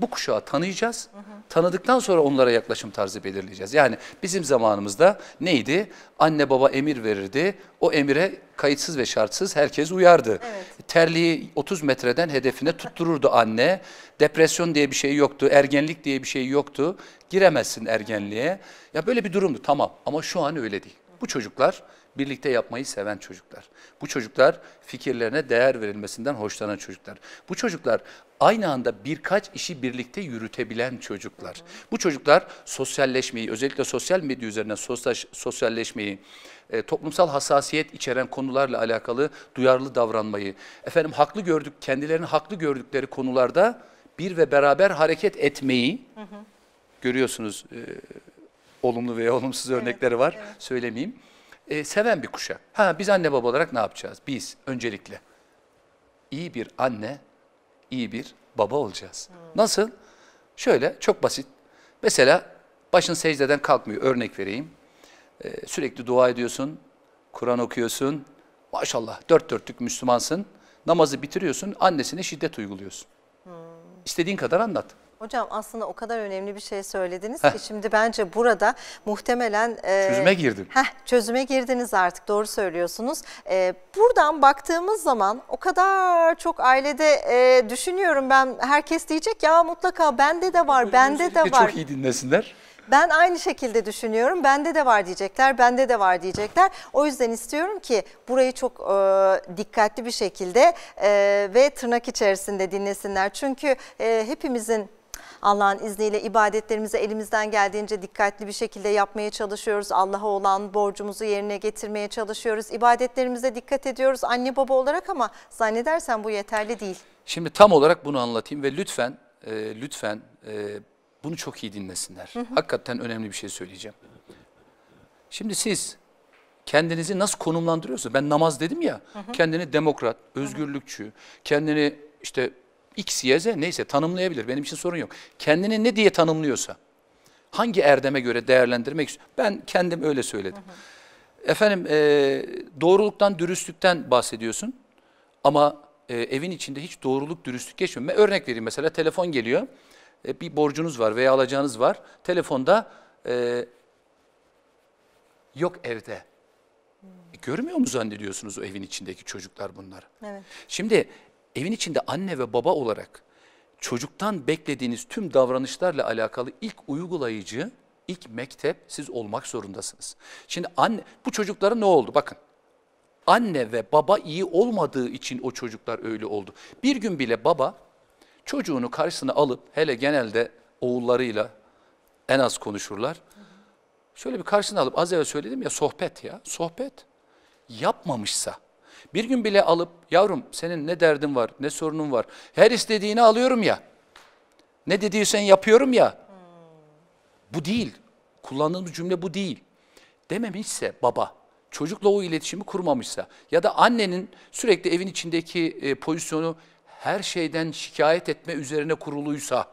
bu kuşağı tanıyacağız. Hı hı. Tanıdıktan sonra onlara yaklaşım tarzı belirleyeceğiz. Yani bizim zamanımızda neydi? Anne baba emir verirdi. O emire kayıtsız ve şartsız herkes uyardı. Evet. Terliği 30 metreden hedefine tuttururdu anne. Depresyon diye bir şey yoktu, ergenlik diye bir şey yoktu. Giremezsin ergenliğe. Ya böyle bir durumdu tamam ama şu an öyle değil. Bu çocuklar birlikte yapmayı seven çocuklar. Bu çocuklar fikirlerine değer verilmesinden hoşlanan çocuklar. Bu çocuklar aynı anda birkaç işi birlikte yürütebilen çocuklar. Bu çocuklar sosyalleşmeyi, özellikle sosyal medya üzerinden sosyalleşmeyi, e, toplumsal hassasiyet içeren konularla alakalı duyarlı davranmayı, efendim haklı gördük, kendilerini haklı gördükleri konularda bir ve beraber hareket etmeyi hı hı. görüyorsunuz. E, olumlu veya olumsuz örnekleri evet, var. Evet. Söylemeyeyim e, seven bir kuşak. Ha biz anne baba olarak ne yapacağız? Biz öncelikle iyi bir anne, iyi bir baba olacağız. Hmm. Nasıl? Şöyle çok basit. Mesela başın secdeden kalkmıyor. Örnek vereyim. Ee, sürekli dua ediyorsun, Kur'an okuyorsun. Maşallah dört dörtlük Müslümansın. Namazı bitiriyorsun, annesine şiddet uyguluyorsun. Hmm. İstediğin kadar anlat. Hocam aslında o kadar önemli bir şey söylediniz Heh. ki şimdi bence burada muhtemelen... E, çözüme girdim. Heh, çözüme girdiniz artık doğru söylüyorsunuz. E, buradan baktığımız zaman o kadar çok ailede e, düşünüyorum ben herkes diyecek ya mutlaka bende de var bende de e, var. Çok iyi dinlesinler. Ben aynı şekilde düşünüyorum. Bende de var diyecekler, bende de var diyecekler. O yüzden istiyorum ki burayı çok e, dikkatli bir şekilde e, ve tırnak içerisinde dinlesinler. Çünkü e, hepimizin Allah'ın izniyle ibadetlerimizi elimizden geldiğince dikkatli bir şekilde yapmaya çalışıyoruz. Allah'a olan borcumuzu yerine getirmeye çalışıyoruz. İbadetlerimize dikkat ediyoruz anne baba olarak ama zannedersen bu yeterli değil. Şimdi tam olarak bunu anlatayım ve lütfen e, lütfen e, bunu çok iyi dinlesinler. Hı hı. Hakikaten önemli bir şey söyleyeceğim. Şimdi siz kendinizi nasıl konumlandırıyorsunuz? Ben namaz dedim ya, hı hı. kendini demokrat, özgürlükçü, kendini işte X, Y, Z neyse tanımlayabilir. Benim için sorun yok. Kendini ne diye tanımlıyorsa, hangi erdeme göre değerlendirmek istiyor? Ben kendim öyle söyledim. Hı hı. Efendim e, doğruluktan, dürüstlükten bahsediyorsun ama e, evin içinde hiç doğruluk, dürüstlük geçmiyor. örnek vereyim mesela telefon geliyor. E, bir borcunuz var veya alacağınız var. Telefonda e, yok evde. E, görmüyor mu zannediyorsunuz o evin içindeki çocuklar bunlar? Evet. Şimdi evin içinde anne ve baba olarak çocuktan beklediğiniz tüm davranışlarla alakalı ilk uygulayıcı, ilk mektep siz olmak zorundasınız. Şimdi anne, bu çocuklara ne oldu? Bakın anne ve baba iyi olmadığı için o çocuklar öyle oldu. Bir gün bile baba çocuğunu karşısına alıp hele genelde oğullarıyla en az konuşurlar. Şöyle bir karşısına alıp az evvel söyledim ya sohbet ya sohbet yapmamışsa bir gün bile alıp yavrum senin ne derdin var ne sorunun var. Her istediğini alıyorum ya. Ne dediysen yapıyorum ya. Bu değil. Kullandığımız cümle bu değil. Dememişse baba çocukla o iletişimi kurmamışsa ya da annenin sürekli evin içindeki e, pozisyonu her şeyden şikayet etme üzerine kuruluysa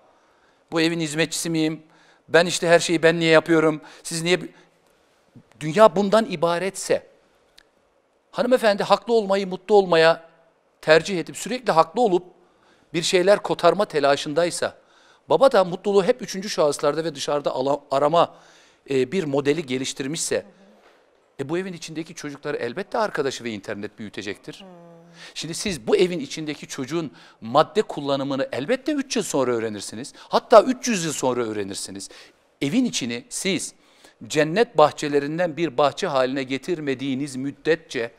bu evin hizmetçisi miyim? Ben işte her şeyi ben niye yapıyorum? Siz niye? Dünya bundan ibaretse hanımefendi haklı olmayı, mutlu olmaya tercih edip sürekli haklı olup bir şeyler kotarma telaşındaysa, baba da mutluluğu hep üçüncü şahıslarda ve dışarıda arama e, bir modeli geliştirmişse, hı hı. e, bu evin içindeki çocukları elbette arkadaşı ve internet büyütecektir. Hı. Şimdi siz bu evin içindeki çocuğun madde kullanımını elbette 3 yıl sonra öğrenirsiniz. Hatta 300 yıl sonra öğrenirsiniz. Evin içini siz cennet bahçelerinden bir bahçe haline getirmediğiniz müddetçe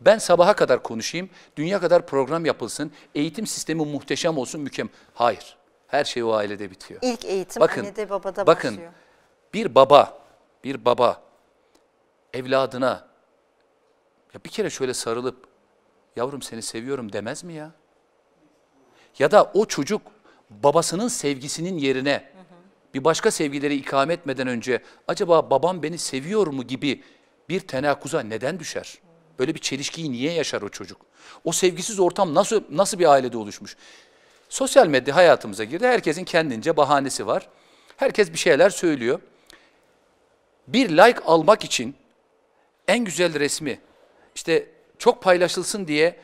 ben sabaha kadar konuşayım, dünya kadar program yapılsın, eğitim sistemi muhteşem olsun, mükemmel. Hayır. Her şey o ailede bitiyor. İlk eğitim bakın, annede babada bakın, başlıyor. Bakın bir baba, bir baba evladına ya bir kere şöyle sarılıp yavrum seni seviyorum demez mi ya? Ya da o çocuk babasının sevgisinin yerine hı hı. bir başka sevgileri ikame etmeden önce acaba babam beni seviyor mu gibi bir tenakkuza neden düşer? Böyle bir çelişkiyi niye yaşar o çocuk? O sevgisiz ortam nasıl nasıl bir ailede oluşmuş? Sosyal medya hayatımıza girdi. Herkesin kendince bahanesi var. Herkes bir şeyler söylüyor. Bir like almak için en güzel resmi işte çok paylaşılsın diye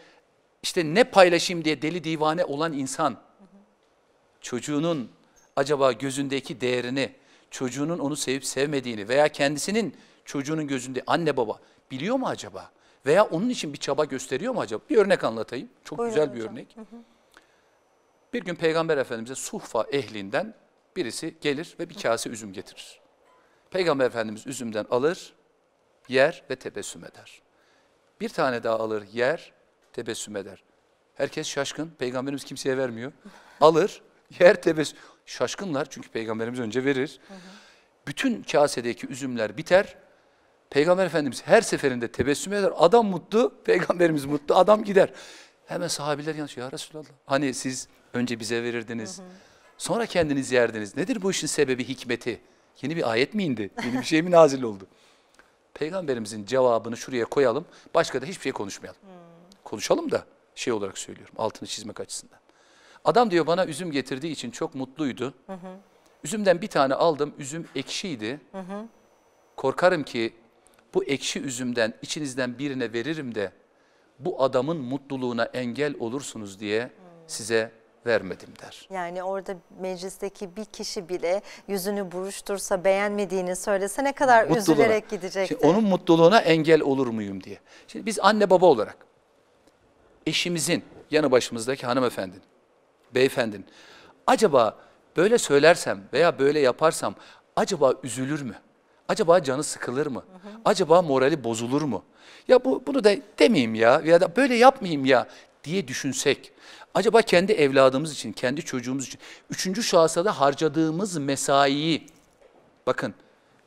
işte ne paylaşayım diye deli divane olan insan çocuğunun acaba gözündeki değerini, çocuğunun onu sevip sevmediğini veya kendisinin çocuğunun gözünde anne baba biliyor mu acaba? Veya onun için bir çaba gösteriyor mu acaba? Bir örnek anlatayım. Çok Buyurun güzel bir hocam. örnek. Hı hı. Bir gün Peygamber Efendimiz'e Suhfa ehlinden birisi gelir ve bir kase üzüm getirir. Peygamber Efendimiz üzümden alır, yer ve tebessüm eder. Bir tane daha alır, yer, tebessüm eder. Herkes şaşkın. Peygamberimiz kimseye vermiyor. Alır, yer tebessüm. Şaşkınlar çünkü peygamberimiz önce verir. Bütün kasedeki üzümler biter. Peygamber Efendimiz her seferinde tebessüm eder. Adam mutlu, peygamberimiz mutlu, adam gider. Hemen sahabiler yanlış ya Resulallah. Hani siz önce bize verirdiniz. Sonra kendiniz yerdiniz. Nedir bu işin sebebi, hikmeti? Yeni bir ayet mi indi? Yeni bir şey mi nazil oldu? Peygamberimizin cevabını şuraya koyalım. Başka da hiçbir şey konuşmayalım. Konuşalım da şey olarak söylüyorum. Altını çizmek açısından. Adam diyor bana üzüm getirdiği için çok mutluydu. Hı hı. Üzümden bir tane aldım. Üzüm ekşiydi. Hı hı. Korkarım ki bu ekşi üzümden içinizden birine veririm de bu adamın mutluluğuna engel olursunuz diye size vermedim der. Yani orada meclisteki bir kişi bile yüzünü buruştursa beğenmediğini söylese ne kadar mutluluğuna, üzülerek gidecek Şimdi onun mutluluğuna engel olur muyum diye. Şimdi biz anne baba olarak eşimizin yanı başımızdaki hanımefendin, beyefendin acaba böyle söylersem veya böyle yaparsam acaba üzülür mü? Acaba canı sıkılır mı? Hı hı. Acaba morali bozulur mu? Ya bu, bunu da demeyeyim ya ya da böyle yapmayayım ya diye düşünsek. Acaba kendi evladımız için, kendi çocuğumuz için, üçüncü şahsa da harcadığımız mesaiyi, bakın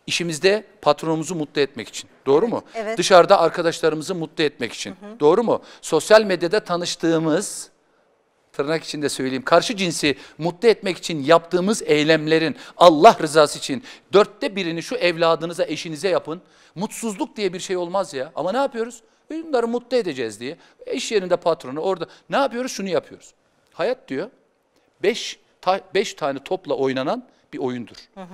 işimizde patronumuzu mutlu etmek için, doğru evet, mu? Evet. Dışarıda arkadaşlarımızı mutlu etmek için, hı hı. doğru mu? Sosyal medyada tanıştığımız tırnak içinde söyleyeyim karşı cinsi mutlu etmek için yaptığımız eylemlerin Allah rızası için dörtte birini şu evladınıza eşinize yapın. Mutsuzluk diye bir şey olmaz ya ama ne yapıyoruz? E, bunları mutlu edeceğiz diye. İş yerinde patronu orada ne yapıyoruz? Şunu yapıyoruz. Hayat diyor beş, ta, beş tane topla oynanan bir oyundur. Hı hı.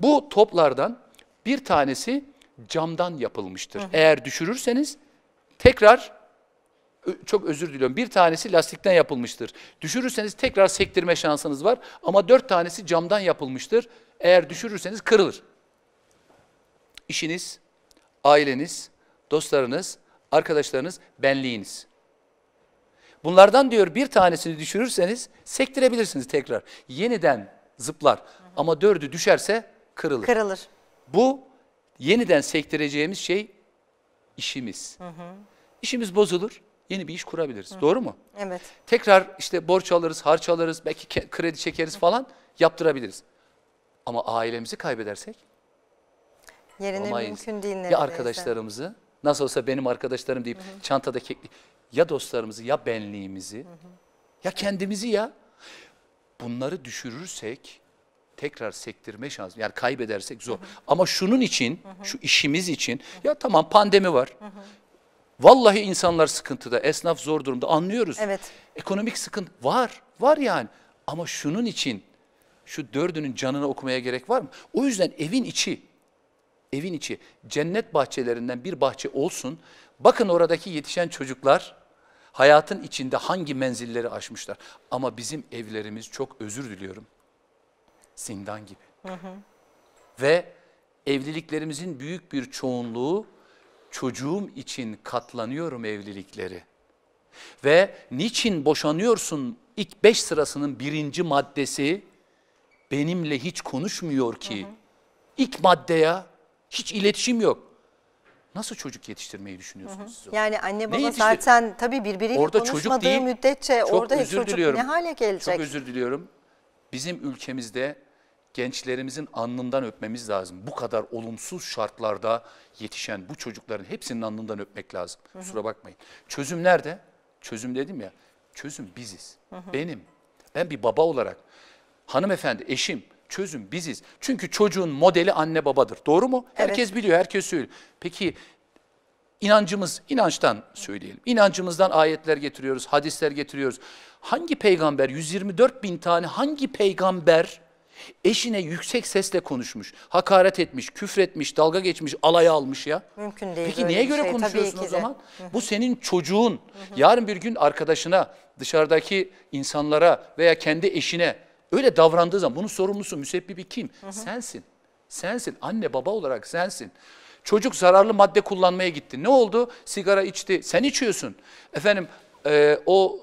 Bu toplardan bir tanesi camdan yapılmıştır. Hı hı. Eğer düşürürseniz tekrar çok özür diliyorum. Bir tanesi lastikten yapılmıştır. Düşürürseniz tekrar sektirme şansınız var ama dört tanesi camdan yapılmıştır. Eğer düşürürseniz kırılır. İşiniz, aileniz, dostlarınız, arkadaşlarınız, benliğiniz. Bunlardan diyor bir tanesini düşürürseniz sektirebilirsiniz tekrar. Yeniden zıplar ama dördü düşerse kırılır. Kırılır. Bu yeniden sektireceğimiz şey işimiz. Hı hı. İşimiz bozulur yeni bir iş kurabiliriz. Hı. Doğru mu? Evet. Tekrar işte borç alırız, harç alırız, belki kredi çekeriz Hı. falan yaptırabiliriz. Ama ailemizi kaybedersek? Yerine olamayız. mümkün değil neredeyse. Ya arkadaşlarımızı, nasıl olsa benim arkadaşlarım deyip Hı. çantada kekli, ya dostlarımızı ya benliğimizi, Hı. ya kendimizi ya. Bunları düşürürsek tekrar sektirme şansı yani kaybedersek zor. Hı hı. Ama şunun için, hı hı. şu işimiz için hı hı. ya tamam pandemi var. Hı hı. Vallahi insanlar sıkıntıda, esnaf zor durumda anlıyoruz. Evet. Ekonomik sıkıntı var, var yani. Ama şunun için şu dördünün canını okumaya gerek var mı? O yüzden evin içi, evin içi cennet bahçelerinden bir bahçe olsun. Bakın oradaki yetişen çocuklar hayatın içinde hangi menzilleri aşmışlar. Ama bizim evlerimiz çok özür diliyorum. Zindan gibi. Hı hı. Ve evliliklerimizin büyük bir çoğunluğu çocuğum için katlanıyorum evlilikleri ve niçin boşanıyorsun ilk beş sırasının birinci maddesi benimle hiç konuşmuyor ki. Hı hı. İlk maddeye hiç iletişim yok. Nasıl çocuk yetiştirmeyi düşünüyorsunuz hı hı. Yani anne baba zaten tabii birbiriyle orada konuşmadığı değil, müddetçe orada çocuk diliyorum. ne hale gelecek? Çok özür diliyorum. Bizim ülkemizde gençlerimizin alnından öpmemiz lazım. Bu kadar olumsuz şartlarda yetişen bu çocukların hepsinin alnından öpmek lazım. Hı hı. Kusura bakmayın. Çözüm nerede? Çözüm dedim ya. Çözüm biziz. Hı hı. Benim. Ben bir baba olarak. Hanımefendi, eşim. Çözüm biziz. Çünkü çocuğun modeli anne babadır. Doğru mu? Evet. Herkes biliyor, herkes söylüyor. Peki inancımız, inançtan söyleyelim. İnancımızdan ayetler getiriyoruz, hadisler getiriyoruz. Hangi peygamber, 124 bin tane hangi peygamber Eşine yüksek sesle konuşmuş, hakaret etmiş, küfretmiş, dalga geçmiş, alay almış ya. Mümkün değil. Peki neye göre şey, konuşuyorsun o zaman? Hı -hı. Bu senin çocuğun. Hı -hı. Yarın bir gün arkadaşına, dışarıdaki insanlara veya kendi eşine öyle davrandığı zaman bunun sorumlusu, müsebbibi kim? Hı -hı. Sensin. Sensin. Anne baba olarak sensin. Çocuk zararlı madde kullanmaya gitti. Ne oldu? Sigara içti. Sen içiyorsun. Efendim e, o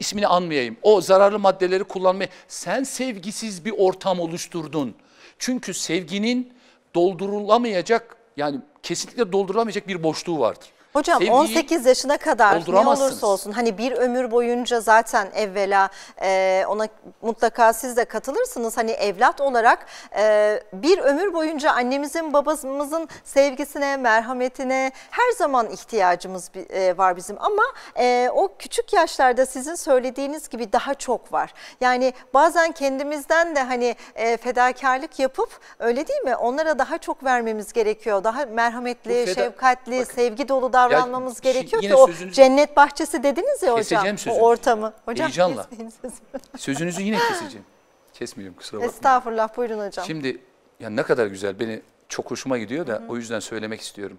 ismini anmayayım. O zararlı maddeleri kullanmayı sen sevgisiz bir ortam oluşturdun. Çünkü sevginin doldurulamayacak yani kesinlikle doldurulamayacak bir boşluğu vardır. Hocam Sevgiyi 18 yaşına kadar ne olursa olsun hani bir ömür boyunca zaten evvela e, ona mutlaka siz de katılırsınız. Hani evlat olarak e, bir ömür boyunca annemizin babamızın sevgisine, merhametine her zaman ihtiyacımız e, var bizim. Ama e, o küçük yaşlarda sizin söylediğiniz gibi daha çok var. Yani bazen kendimizden de hani e, fedakarlık yapıp öyle değil mi? Onlara daha çok vermemiz gerekiyor. Daha merhametli, şefkatli, sevgi dolu davranışlar davranmamız ya, şey, gerekiyor ki o cennet bahçesi dediniz ya hocam o ortamı. Hocam Heyecanla. sözünüzü yine keseceğim. Kesmiyorum kusura bakmayın. Estağfurullah buyurun hocam. Şimdi ya ne kadar güzel beni çok hoşuma gidiyor da Hı -hı. o yüzden söylemek istiyorum.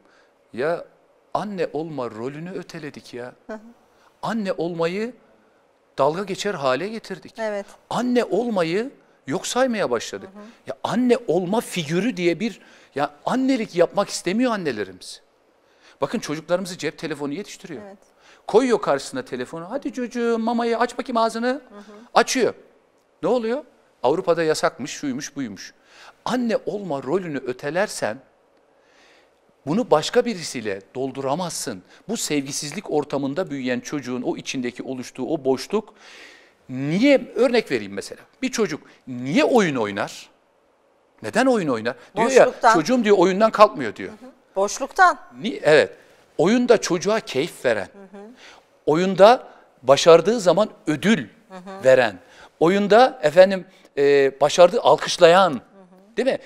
Ya anne olma rolünü öteledik ya. Hı -hı. Anne olmayı dalga geçer hale getirdik. Evet. Anne olmayı yok saymaya başladık. Hı hı. Ya anne olma figürü diye bir ya annelik yapmak istemiyor annelerimiz. Bakın çocuklarımızı cep telefonu yetiştiriyor. Evet. Koyuyor karşısına telefonu. Hadi çocuğum mamayı aç bakayım ağzını. Hı hı. Açıyor. Ne oluyor? Avrupa'da yasakmış, şuymuş, buymuş. Anne olma rolünü ötelersen bunu başka birisiyle dolduramazsın. Bu sevgisizlik ortamında büyüyen çocuğun o içindeki oluştuğu o boşluk. Niye örnek vereyim mesela. Bir çocuk niye oyun oynar? Neden oyun oynar? Diyor Boşluktan. ya çocuğum diyor oyundan kalkmıyor diyor. Hı hı. Boşluktan. Evet. Oyunda çocuğa keyif veren, hı hı. oyunda başardığı zaman ödül hı hı. veren, oyunda efendim e, başardığı alkışlayan, hı hı. değil mi?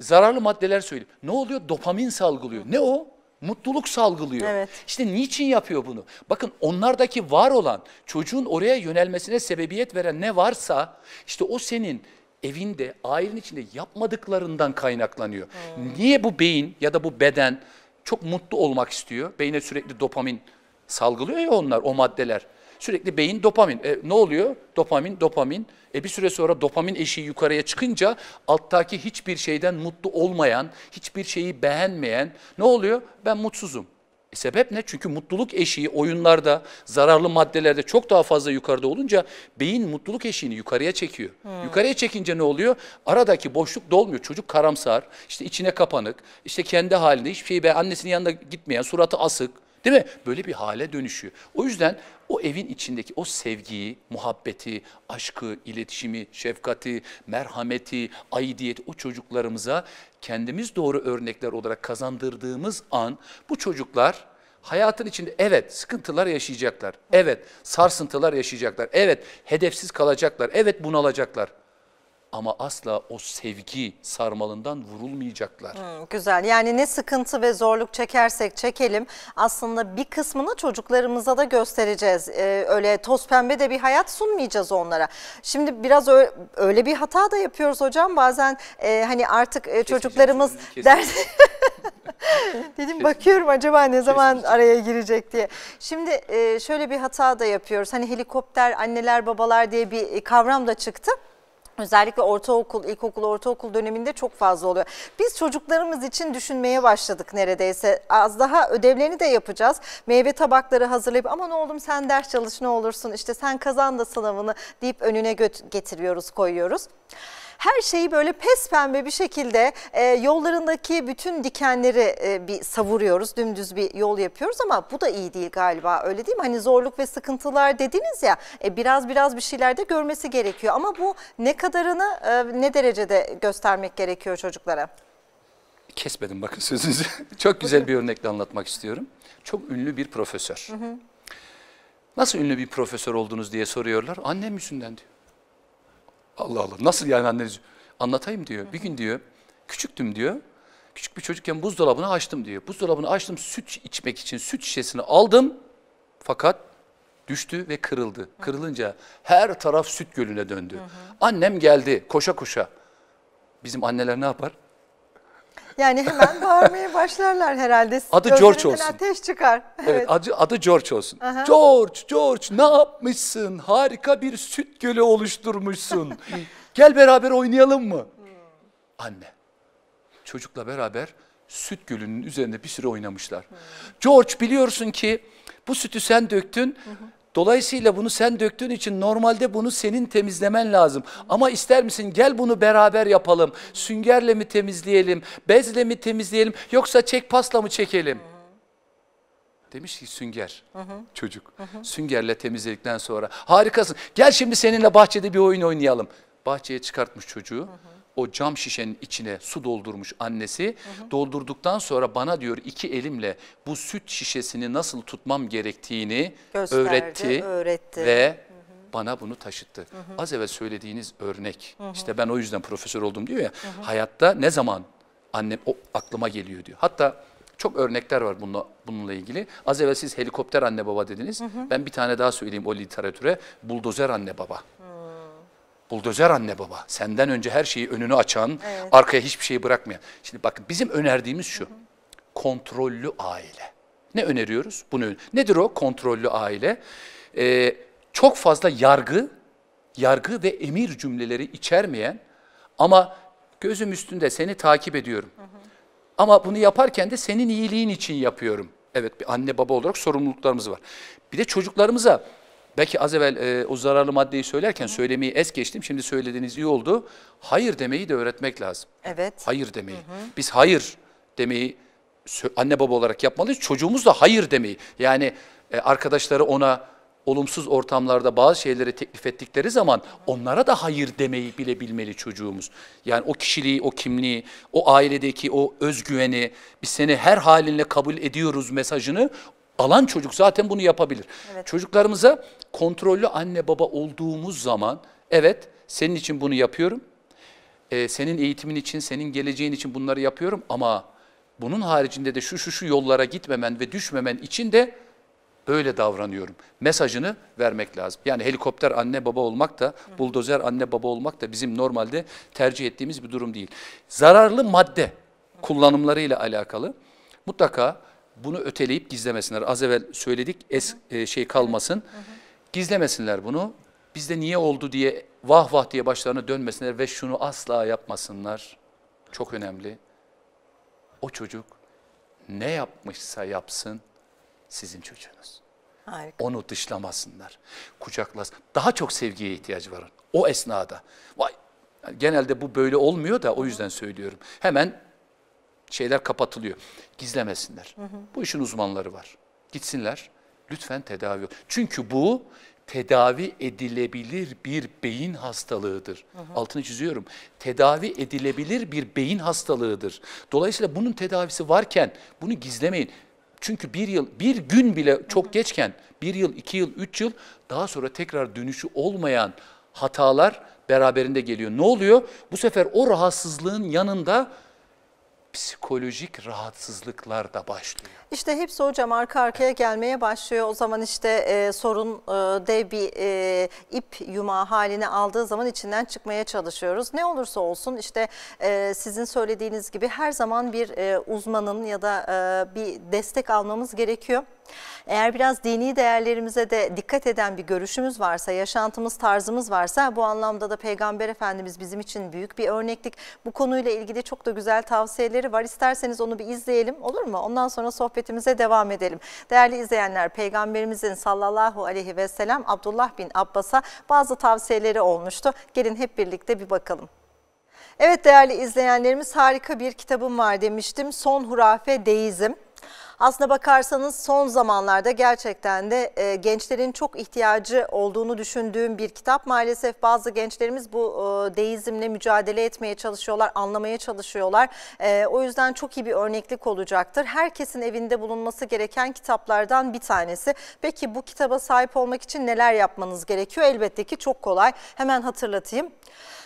Zararlı maddeler söyleyeyim. Ne oluyor? Dopamin salgılıyor. hı. Ne o? Mutluluk salgılıyor. Evet. İşte niçin yapıyor bunu? Bakın onlardaki var olan çocuğun oraya yönelmesine sebebiyet veren ne varsa işte o senin evinde, ailenin içinde yapmadıklarından kaynaklanıyor. Hmm. Niye bu beyin ya da bu beden çok mutlu olmak istiyor? Beyne sürekli dopamin salgılıyor ya onlar, o maddeler. Sürekli beyin dopamin. E, ne oluyor? Dopamin, dopamin. E bir süre sonra dopamin eşiği yukarıya çıkınca alttaki hiçbir şeyden mutlu olmayan, hiçbir şeyi beğenmeyen ne oluyor? Ben mutsuzum sebep ne? Çünkü mutluluk eşiği oyunlarda, zararlı maddelerde çok daha fazla yukarıda olunca beyin mutluluk eşiğini yukarıya çekiyor. Hmm. Yukarıya çekince ne oluyor? Aradaki boşluk dolmuyor. Çocuk karamsar, işte içine kapanık, işte kendi halinde hiçbir şey be annesinin yanında gitmeyen, suratı asık. Değil mi? Böyle bir hale dönüşüyor. O yüzden o evin içindeki o sevgiyi, muhabbeti, aşkı, iletişimi, şefkati, merhameti, aidiyeti o çocuklarımıza kendimiz doğru örnekler olarak kazandırdığımız an bu çocuklar hayatın içinde evet sıkıntılar yaşayacaklar. Evet sarsıntılar yaşayacaklar. Evet hedefsiz kalacaklar. Evet bunalacaklar ama asla o sevgi sarmalından vurulmayacaklar. Hı, güzel yani ne sıkıntı ve zorluk çekersek çekelim aslında bir kısmını çocuklarımıza da göstereceğiz. Ee, öyle toz pembe de bir hayat sunmayacağız onlara. Şimdi biraz öyle bir hata da yapıyoruz hocam bazen e, hani artık e, çocuklarımız ders... Dedim bakıyorum acaba ne zaman araya girecek diye. Şimdi e, şöyle bir hata da yapıyoruz. Hani helikopter anneler babalar diye bir e, kavram da çıktı. Özellikle ortaokul, ilkokul, ortaokul döneminde çok fazla oluyor. Biz çocuklarımız için düşünmeye başladık neredeyse. Az daha ödevlerini de yapacağız. Meyve tabakları hazırlayıp aman oğlum sen ders çalış ne olursun işte sen kazan da sınavını deyip önüne getiriyoruz, koyuyoruz her şeyi böyle pes pembe bir şekilde e, yollarındaki bütün dikenleri e, bir savuruyoruz. Dümdüz bir yol yapıyoruz ama bu da iyi değil galiba öyle değil mi? Hani zorluk ve sıkıntılar dediniz ya e, biraz biraz bir şeyler de görmesi gerekiyor. Ama bu ne kadarını e, ne derecede göstermek gerekiyor çocuklara? Kesmedim bakın sözünüzü. Çok güzel bir örnekle anlatmak istiyorum. Çok ünlü bir profesör. Hı hı. Nasıl ünlü bir profesör oldunuz diye soruyorlar. Annem yüzünden diyor. Allah Allah nasıl yani anneniz? Anlatayım diyor. Bir gün diyor küçüktüm diyor. Küçük bir çocukken buzdolabını açtım diyor. Buzdolabını açtım süt içmek için süt şişesini aldım. Fakat düştü ve kırıldı. Kırılınca her taraf süt gölüne döndü. Annem geldi koşa koşa. Bizim anneler ne yapar? Yani hemen bağırmaya başlarlar herhalde. Adı George olsun. ateş çıkar. Evet, evet adı, George olsun. Aha. George, George ne yapmışsın? Harika bir süt gölü oluşturmuşsun. Gel beraber oynayalım mı? Hmm. Anne, çocukla beraber süt gölünün üzerinde bir süre oynamışlar. Hmm. George biliyorsun ki bu sütü sen döktün. Hı Dolayısıyla bunu sen döktüğün için normalde bunu senin temizlemen lazım. Ama ister misin gel bunu beraber yapalım. Süngerle mi temizleyelim, bezle mi temizleyelim yoksa çek pasla mı çekelim? Demiş ki sünger hı hı. çocuk. Hı hı. Süngerle temizledikten sonra harikasın. Gel şimdi seninle bahçede bir oyun oynayalım. Bahçeye çıkartmış çocuğu. Hı hı o cam şişenin içine su doldurmuş annesi. Hı hı. Doldurduktan sonra bana diyor iki elimle bu süt şişesini nasıl tutmam gerektiğini Gösterdi, öğretti, öğretti ve bana bunu taşıttı. Hı hı. Az evvel söylediğiniz örnek hı hı. işte ben o yüzden profesör oldum diyor ya hı hı. hayatta ne zaman annem o aklıma geliyor diyor. Hatta çok örnekler var bununla, bununla ilgili. Az evvel siz helikopter anne baba dediniz. Hı hı. Ben bir tane daha söyleyeyim o literatüre. Buldozer anne baba. Hı Buldozer anne baba. Senden önce her şeyi önünü açan, evet. arkaya hiçbir şeyi bırakmayan. Şimdi bakın bizim önerdiğimiz şu. Hı hı. Kontrollü aile. Ne öneriyoruz? Bunu Nedir o kontrollü aile? Ee, çok fazla yargı, yargı ve emir cümleleri içermeyen ama gözüm üstünde seni takip ediyorum. Hı hı. Ama bunu yaparken de senin iyiliğin için yapıyorum. Evet bir anne baba olarak sorumluluklarımız var. Bir de çocuklarımıza Belki az evvel e, o zararlı maddeyi söylerken söylemeyi es geçtim. Şimdi söylediğiniz iyi oldu. Hayır demeyi de öğretmek lazım. Evet. Hayır demeyi. Hı hı. Biz hayır demeyi anne baba olarak yapmalıyız. Çocuğumuz da hayır demeyi. Yani e, arkadaşları ona olumsuz ortamlarda bazı şeyleri teklif ettikleri zaman onlara da hayır demeyi bile bilmeli çocuğumuz. Yani o kişiliği, o kimliği, o ailedeki o özgüveni, biz seni her halinle kabul ediyoruz mesajını alan çocuk zaten bunu yapabilir. Evet. Çocuklarımıza kontrollü anne baba olduğumuz zaman evet senin için bunu yapıyorum. Ee, senin eğitimin için, senin geleceğin için bunları yapıyorum ama bunun haricinde de şu şu şu yollara gitmemen ve düşmemen için de böyle davranıyorum. Mesajını vermek lazım. Yani helikopter anne baba olmak da, buldozer anne baba olmak da bizim normalde tercih ettiğimiz bir durum değil. Zararlı madde kullanımlarıyla alakalı mutlaka bunu öteleyip gizlemesinler. Az evvel söyledik es e, şey kalmasın. Gizlemesinler bunu. Bizde niye oldu diye vah vah diye başlarına dönmesinler ve şunu asla yapmasınlar. Çok önemli. O çocuk ne yapmışsa yapsın sizin çocuğunuz. Harika. Onu dışlamasınlar. Kucaklas. Daha çok sevgiye ihtiyacı var o esnada. Vay genelde bu böyle olmuyor da o yüzden söylüyorum. Hemen şeyler kapatılıyor. Gizlemesinler. Hı hı. Bu işin uzmanları var. Gitsinler. Lütfen tedavi ol. Çünkü bu tedavi edilebilir bir beyin hastalığıdır. Hı hı. Altını çiziyorum. Tedavi edilebilir bir beyin hastalığıdır. Dolayısıyla bunun tedavisi varken bunu gizlemeyin. Çünkü bir yıl, bir gün bile çok geçken, bir yıl, iki yıl, üç yıl daha sonra tekrar dönüşü olmayan hatalar beraberinde geliyor. Ne oluyor? Bu sefer o rahatsızlığın yanında psikolojik rahatsızlıklar da başlıyor. İşte hepsi hocam arka arkaya gelmeye başlıyor. O zaman işte e, sorun e, dev bir e, ip yuma haline aldığı zaman içinden çıkmaya çalışıyoruz. Ne olursa olsun işte e, sizin söylediğiniz gibi her zaman bir e, uzmanın ya da e, bir destek almamız gerekiyor. Eğer biraz dini değerlerimize de dikkat eden bir görüşümüz varsa, yaşantımız, tarzımız varsa bu anlamda da Peygamber Efendimiz bizim için büyük bir örneklik. Bu konuyla ilgili çok da güzel tavsiyeleri var. İsterseniz onu bir izleyelim olur mu? Ondan sonra sohbetimize devam edelim. Değerli izleyenler Peygamberimizin sallallahu aleyhi ve sellem Abdullah bin Abbas'a bazı tavsiyeleri olmuştu. Gelin hep birlikte bir bakalım. Evet değerli izleyenlerimiz harika bir kitabım var demiştim. Son hurafe deizm. Aslına bakarsanız son zamanlarda gerçekten de e, gençlerin çok ihtiyacı olduğunu düşündüğüm bir kitap. Maalesef bazı gençlerimiz bu e, deizmle mücadele etmeye çalışıyorlar, anlamaya çalışıyorlar. E, o yüzden çok iyi bir örneklik olacaktır. Herkesin evinde bulunması gereken kitaplardan bir tanesi. Peki bu kitaba sahip olmak için neler yapmanız gerekiyor? Elbette ki çok kolay. Hemen hatırlatayım.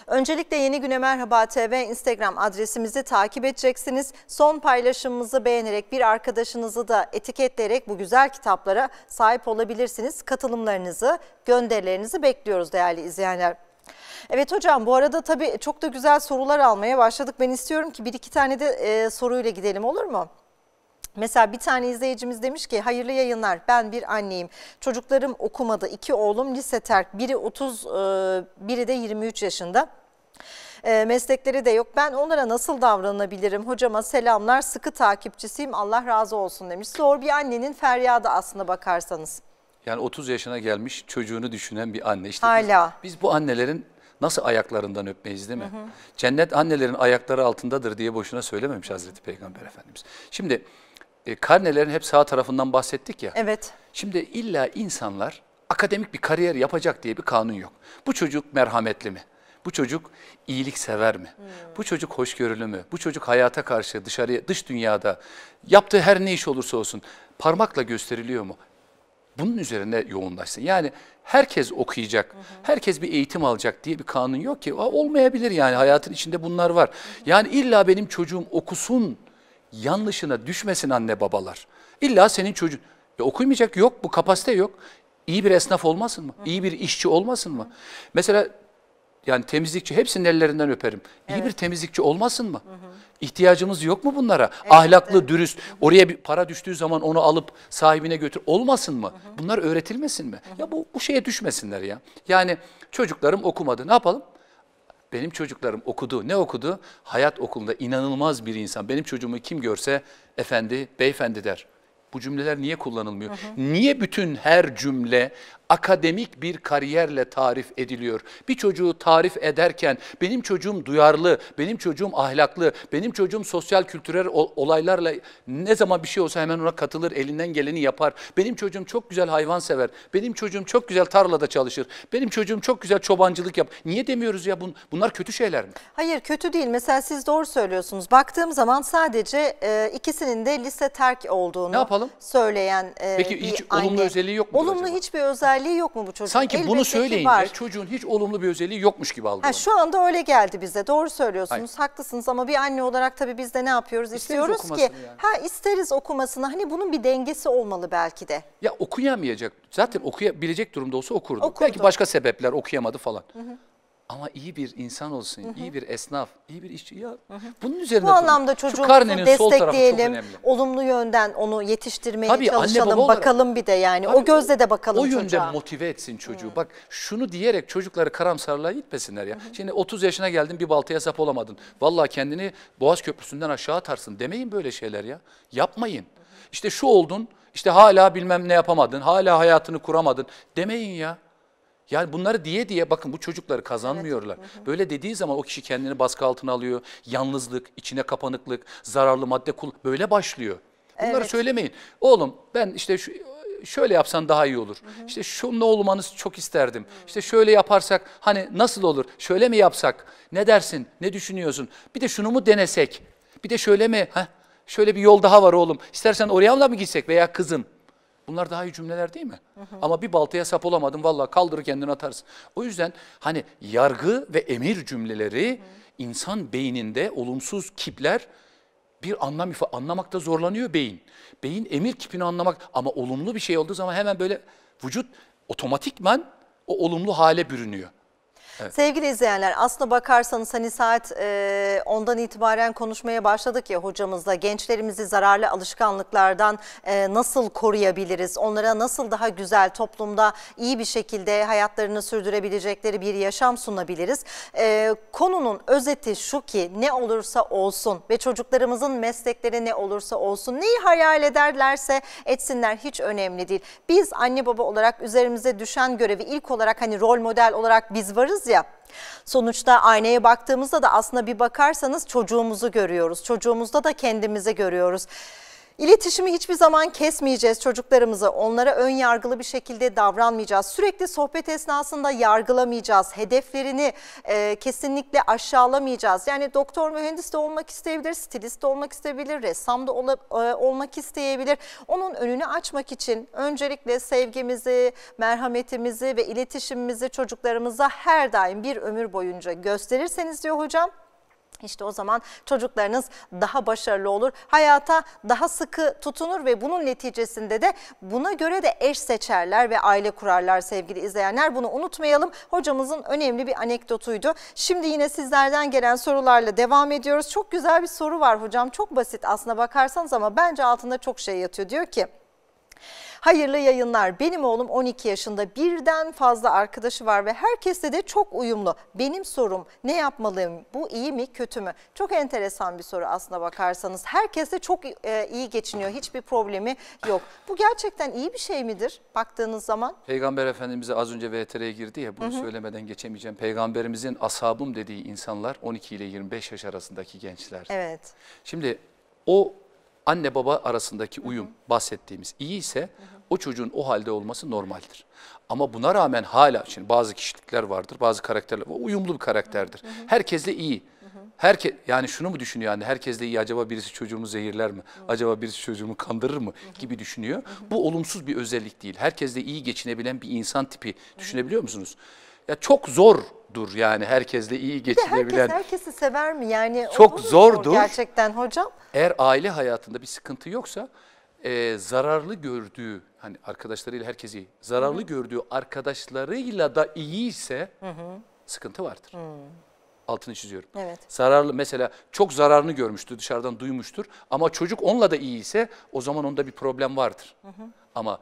Öncelikle Yeni Güne Merhaba TV Instagram adresimizi takip edeceksiniz. Son paylaşımımızı beğenerek bir arkadaşınızı da etiketleyerek bu güzel kitaplara sahip olabilirsiniz. Katılımlarınızı, gönderilerinizi bekliyoruz değerli izleyenler. Evet hocam bu arada tabii çok da güzel sorular almaya başladık. Ben istiyorum ki bir iki tane de e, soruyla gidelim olur mu? Mesela bir tane izleyicimiz demiş ki hayırlı yayınlar ben bir anneyim. Çocuklarım okumadı. iki oğlum lise terk. Biri 30 e, biri de 23 yaşında e, meslekleri de yok. Ben onlara nasıl davranabilirim? Hocama selamlar, sıkı takipçisiyim. Allah razı olsun demiş. Zor bir annenin feryadı aslına bakarsanız. Yani 30 yaşına gelmiş çocuğunu düşünen bir anne. İşte Hala. Biz, biz bu annelerin nasıl ayaklarından öpmeyiz değil mi? Hı hı. Cennet annelerin ayakları altındadır diye boşuna söylememiş Hazreti Peygamber Efendimiz. Şimdi e, karnelerin hep sağ tarafından bahsettik ya. Evet. Şimdi illa insanlar akademik bir kariyer yapacak diye bir kanun yok. Bu çocuk merhametli mi? Bu çocuk iyilik sever mi? Hmm. Bu çocuk hoşgörülü mü? Bu çocuk hayata karşı dışarıya, dış dünyada yaptığı her ne iş olursa olsun parmakla gösteriliyor mu? Bunun üzerine yoğunlaşsın. Yani herkes okuyacak, hı hı. herkes bir eğitim alacak diye bir kanun yok ki. Olmayabilir yani hayatın içinde bunlar var. Hı hı. Yani illa benim çocuğum okusun yanlışına düşmesin anne babalar. İlla senin çocuğun e, okumayacak yok bu kapasite yok. İyi bir esnaf olmasın mı? İyi bir işçi olmasın mı? Mesela yani temizlikçi hepsinin ellerinden öperim. İyi evet. bir temizlikçi olmasın mı? İhtiyacımız yok mu bunlara? Evet, Ahlaklı, evet. dürüst, oraya bir para düştüğü zaman onu alıp sahibine götür olmasın mı? Bunlar öğretilmesin mi? Ya bu, bu şeye düşmesinler ya. Yani çocuklarım okumadı ne yapalım? Benim çocuklarım okudu. Ne okudu? Hayat okulunda inanılmaz bir insan. Benim çocuğumu kim görse efendi, beyefendi der. Bu cümleler niye kullanılmıyor? Hı hı. Niye bütün her cümle akademik bir kariyerle tarif ediliyor. Bir çocuğu tarif ederken benim çocuğum duyarlı, benim çocuğum ahlaklı, benim çocuğum sosyal kültürel olaylarla ne zaman bir şey olsa hemen ona katılır, elinden geleni yapar. Benim çocuğum çok güzel hayvan sever, benim çocuğum çok güzel tarlada çalışır, benim çocuğum çok güzel çobancılık yap. Niye demiyoruz ya bun, bunlar kötü şeyler mi? Hayır kötü değil. Mesela siz doğru söylüyorsunuz. Baktığım zaman sadece e, ikisinin de lise terk olduğunu ne yapalım? söyleyen e, Peki hiç anne. olumlu özelliği yok mu? Olumlu acaba? hiçbir özelliği özelliği yok mu bu çocuğun? Sanki Elbette bunu söyleyince var. çocuğun hiç olumlu bir özelliği yokmuş gibi algılıyor. şu anda öyle geldi bize. Doğru söylüyorsunuz. Hayır. Haklısınız ama bir anne olarak tabii biz de ne yapıyoruz? İsteriz İstiyoruz ki yani. ha isteriz okumasını. Hani bunun bir dengesi olmalı belki de. Ya okuyamayacak. Zaten okuyabilecek durumda olsa okurdu. okurdu. Belki başka sebepler okuyamadı falan. Hı hı. Ama iyi bir insan olsun, hı hı. iyi bir esnaf, iyi bir işçi ya. Hı hı. Bunun üzerine Bu anlamda çocuğumuzu destekleyelim. Olumlu yönden onu yetiştirmeye Tabii, çalışalım. Anne, baba bakalım bir de yani. Abi, o gözle de bakalım çocuğa. O yönde motive etsin çocuğu. Hı. Bak şunu diyerek çocukları karamsarlığa gitmesinler ya. Hı hı. Şimdi 30 yaşına geldin bir baltaya sap olamadın. Vallahi kendini Boğaz Köprüsü'nden aşağı atarsın. Demeyin böyle şeyler ya. Yapmayın. Hı hı. İşte şu oldun, işte hala bilmem ne yapamadın, hala hayatını kuramadın. Demeyin ya. Yani bunları diye diye bakın bu çocukları kazanmıyorlar. Evet. Böyle dediği zaman o kişi kendini baskı altına alıyor. Yalnızlık, içine kapanıklık, zararlı madde kul böyle başlıyor. Bunları evet. söylemeyin. Oğlum ben işte şu şöyle yapsan daha iyi olur. Hı hı. İşte şunun olmanız çok isterdim. Hı. İşte şöyle yaparsak hani nasıl olur? Şöyle mi yapsak? Ne dersin? Ne düşünüyorsun? Bir de şunu mu denesek? Bir de şöyle mi? Heh, şöyle bir yol daha var oğlum. İstersen oraya mı gitsek veya kızım? Bunlar daha iyi cümleler değil mi? Hı hı. Ama bir baltaya sap olamadın valla kaldır kendini atarsın. O yüzden hani yargı ve emir cümleleri hı. insan beyninde olumsuz kipler bir anlam ifade anlamakta zorlanıyor beyin. Beyin emir kipini anlamak ama olumlu bir şey olduğu zaman hemen böyle vücut otomatikman o olumlu hale bürünüyor. Evet. Sevgili izleyenler aslına bakarsanız hani saat e, ondan itibaren konuşmaya başladık ya hocamızla gençlerimizi zararlı alışkanlıklardan e, nasıl koruyabiliriz? Onlara nasıl daha güzel toplumda iyi bir şekilde hayatlarını sürdürebilecekleri bir yaşam sunabiliriz? E, konunun özeti şu ki ne olursa olsun ve çocuklarımızın meslekleri ne olursa olsun neyi hayal ederlerse etsinler hiç önemli değil. Biz anne baba olarak üzerimize düşen görevi ilk olarak hani rol model olarak biz varız ya. Sonuçta aynaya baktığımızda da aslında bir bakarsanız çocuğumuzu görüyoruz. Çocuğumuzda da kendimizi görüyoruz. İletişimi hiçbir zaman kesmeyeceğiz çocuklarımızı. Onlara ön yargılı bir şekilde davranmayacağız. Sürekli sohbet esnasında yargılamayacağız. Hedeflerini e, kesinlikle aşağılamayacağız. Yani doktor mühendis de olmak isteyebilir, stilist de olmak isteyebilir, ressam da ol, e, olmak isteyebilir. Onun önünü açmak için öncelikle sevgimizi, merhametimizi ve iletişimimizi çocuklarımıza her daim bir ömür boyunca gösterirseniz diyor hocam işte o zaman çocuklarınız daha başarılı olur, hayata daha sıkı tutunur ve bunun neticesinde de buna göre de eş seçerler ve aile kurarlar sevgili izleyenler. Bunu unutmayalım. Hocamızın önemli bir anekdotuydu. Şimdi yine sizlerden gelen sorularla devam ediyoruz. Çok güzel bir soru var hocam. Çok basit aslına bakarsanız ama bence altında çok şey yatıyor. Diyor ki Hayırlı yayınlar. Benim oğlum 12 yaşında birden fazla arkadaşı var ve herkesle de çok uyumlu. Benim sorum ne yapmalıyım? Bu iyi mi kötü mü? Çok enteresan bir soru aslına bakarsanız. Herkesle çok e, iyi geçiniyor. Hiçbir problemi yok. Bu gerçekten iyi bir şey midir baktığınız zaman? Peygamber Efendimiz'e az önce VTR'ye girdi ya bunu hı hı. söylemeden geçemeyeceğim. Peygamberimizin ashabım dediği insanlar 12 ile 25 yaş arasındaki gençler. Evet. Şimdi o anne baba arasındaki uyum hı hı. bahsettiğimiz iyi ise o çocuğun o halde olması normaldir. Ama buna rağmen hala şimdi bazı kişilikler vardır, bazı karakterler var. Uyumlu bir karakterdir. Hı hı. Herkesle iyi. Herke, yani şunu mu düşünüyor yani Herkesle iyi acaba birisi çocuğumu zehirler mi? Hı. Acaba birisi çocuğumu kandırır mı? Hı gibi düşünüyor. Hı Bu olumsuz bir özellik değil. Herkesle iyi geçinebilen bir insan tipi hı düşünebiliyor musunuz? ya çok zordur yani herkesle iyi geçinebilen. Herkes herkesi sever mi? Yani çok zordur. Gerçekten hocam. Eğer aile hayatında bir sıkıntı yoksa e, zararlı gördüğü hani arkadaşlarıyla herkesi Zararlı Hı gördüğü arkadaşlarıyla da iyi ise Hı -hı. sıkıntı vardır. Hı altını çiziyorum. Evet. Zararlı mesela çok zararını görmüştür dışarıdan duymuştur ama çocuk onunla da iyi ise o zaman onda bir problem vardır. Hı hı. Ama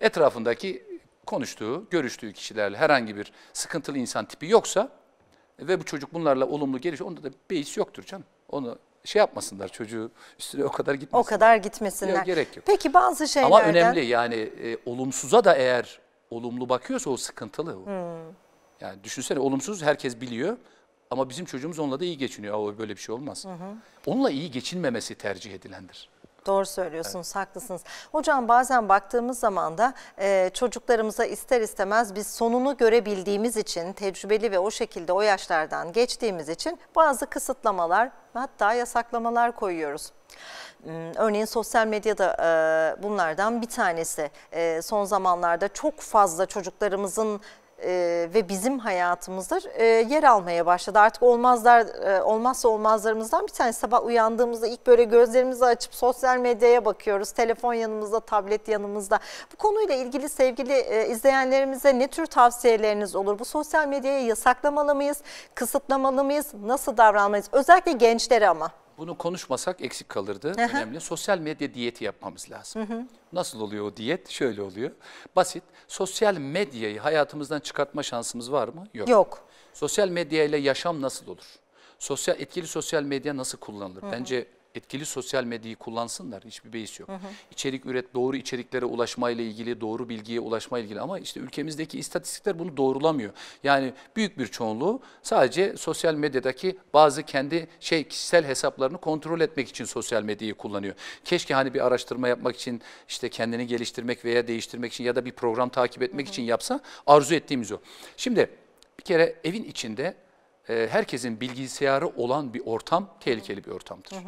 etrafındaki konuştuğu, görüştüğü kişilerle herhangi bir sıkıntılı insan tipi yoksa ve bu çocuk bunlarla olumlu gelişiyor, onda da beis yoktur canım. Onu şey yapmasınlar çocuğu üstüne o kadar gitmesinler. O kadar gitmesinler. Yok, gerek yok. Peki bazı şeylerden... Ama önemli yani e, olumsuza da eğer olumlu bakıyorsa o sıkıntılı. Hmm. Yani düşünsene olumsuz herkes biliyor ama bizim çocuğumuz onunla da iyi geçiniyor. Aa, böyle bir şey olmaz. Hı hı. Onunla iyi geçinmemesi tercih edilendir. Doğru söylüyorsunuz, evet. haklısınız. Hocam bazen baktığımız zaman da e, çocuklarımıza ister istemez biz sonunu görebildiğimiz için, tecrübeli ve o şekilde o yaşlardan geçtiğimiz için bazı kısıtlamalar hatta yasaklamalar koyuyoruz. Hmm, örneğin sosyal medyada e, bunlardan bir tanesi. E, son zamanlarda çok fazla çocuklarımızın e, ve bizim hayatımızda e, yer almaya başladı. Artık olmazlar e, olmazsa olmazlarımızdan bir tanesi sabah uyandığımızda ilk böyle gözlerimizi açıp sosyal medyaya bakıyoruz. Telefon yanımızda, tablet yanımızda. Bu konuyla ilgili sevgili e, izleyenlerimize ne tür tavsiyeleriniz olur? Bu sosyal medyayı yasaklamalı mıyız? Kısıtlamalı mıyız? Nasıl davranmalıyız? Özellikle gençlere ama. Bunu konuşmasak eksik kalırdı. Hı Önemli. Sosyal medya diyeti yapmamız lazım. Hı hı. Nasıl oluyor o diyet? Şöyle oluyor. Basit. Sosyal medyayı hayatımızdan çıkartma şansımız var mı? Yok. Yok. Sosyal medya ile yaşam nasıl olur? Sosyal etkili sosyal medya nasıl kullanılır? Hı hı. Bence etkili sosyal medyayı kullansınlar. Hiçbir beis yok. Hı hı. İçerik üret, doğru içeriklere ulaşmayla ilgili, doğru bilgiye ulaşma ilgili ama işte ülkemizdeki istatistikler bunu doğrulamıyor. Yani büyük bir çoğunluğu sadece sosyal medyadaki bazı kendi şey kişisel hesaplarını kontrol etmek için sosyal medyayı kullanıyor. Keşke hani bir araştırma yapmak için işte kendini geliştirmek veya değiştirmek için ya da bir program takip etmek hı hı. için yapsa arzu ettiğimiz o. Şimdi bir kere evin içinde herkesin bilgisayarı olan bir ortam tehlikeli bir ortamdır. Hı hı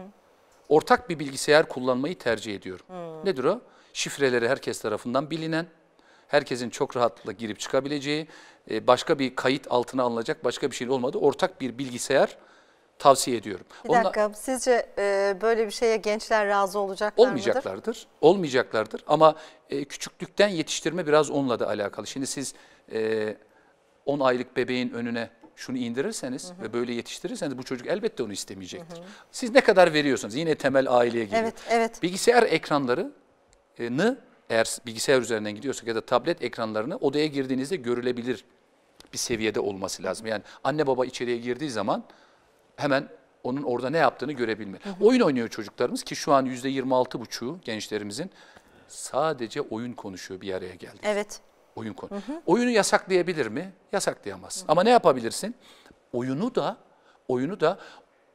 ortak bir bilgisayar kullanmayı tercih ediyorum. Hmm. Nedir o? Şifreleri herkes tarafından bilinen, herkesin çok rahatlıkla girip çıkabileceği, e, başka bir kayıt altına alınacak başka bir şey olmadı. Ortak bir bilgisayar tavsiye ediyorum. Bir dakika sizce e, böyle bir şeye gençler razı olacaklar olmayacaklardır, mıdır? Olmayacaklardır ama e, küçüklükten yetiştirme biraz onunla da alakalı. Şimdi siz e, 10 aylık bebeğin önüne şunu indirirseniz hı hı. ve böyle yetiştirirseniz bu çocuk elbette onu istemeyecektir. Hı hı. Siz ne kadar veriyorsunuz? Yine temel aileye geliyor. Evet, evet. Bilgisayar ekranlarını e, eğer bilgisayar üzerinden gidiyorsak ya da tablet ekranlarını odaya girdiğinizde görülebilir bir seviyede olması lazım. Yani anne baba içeriye girdiği zaman hemen onun orada ne yaptığını görebilme. Hı hı. Oyun oynuyor çocuklarımız ki şu an %26,5'u gençlerimizin sadece oyun konuşuyor bir araya geldi. Evet oyun konu. Hı hı. Oyunu yasaklayabilir mi? Yasaklayamaz. Hı hı. Ama ne yapabilirsin? Oyunu da oyunu da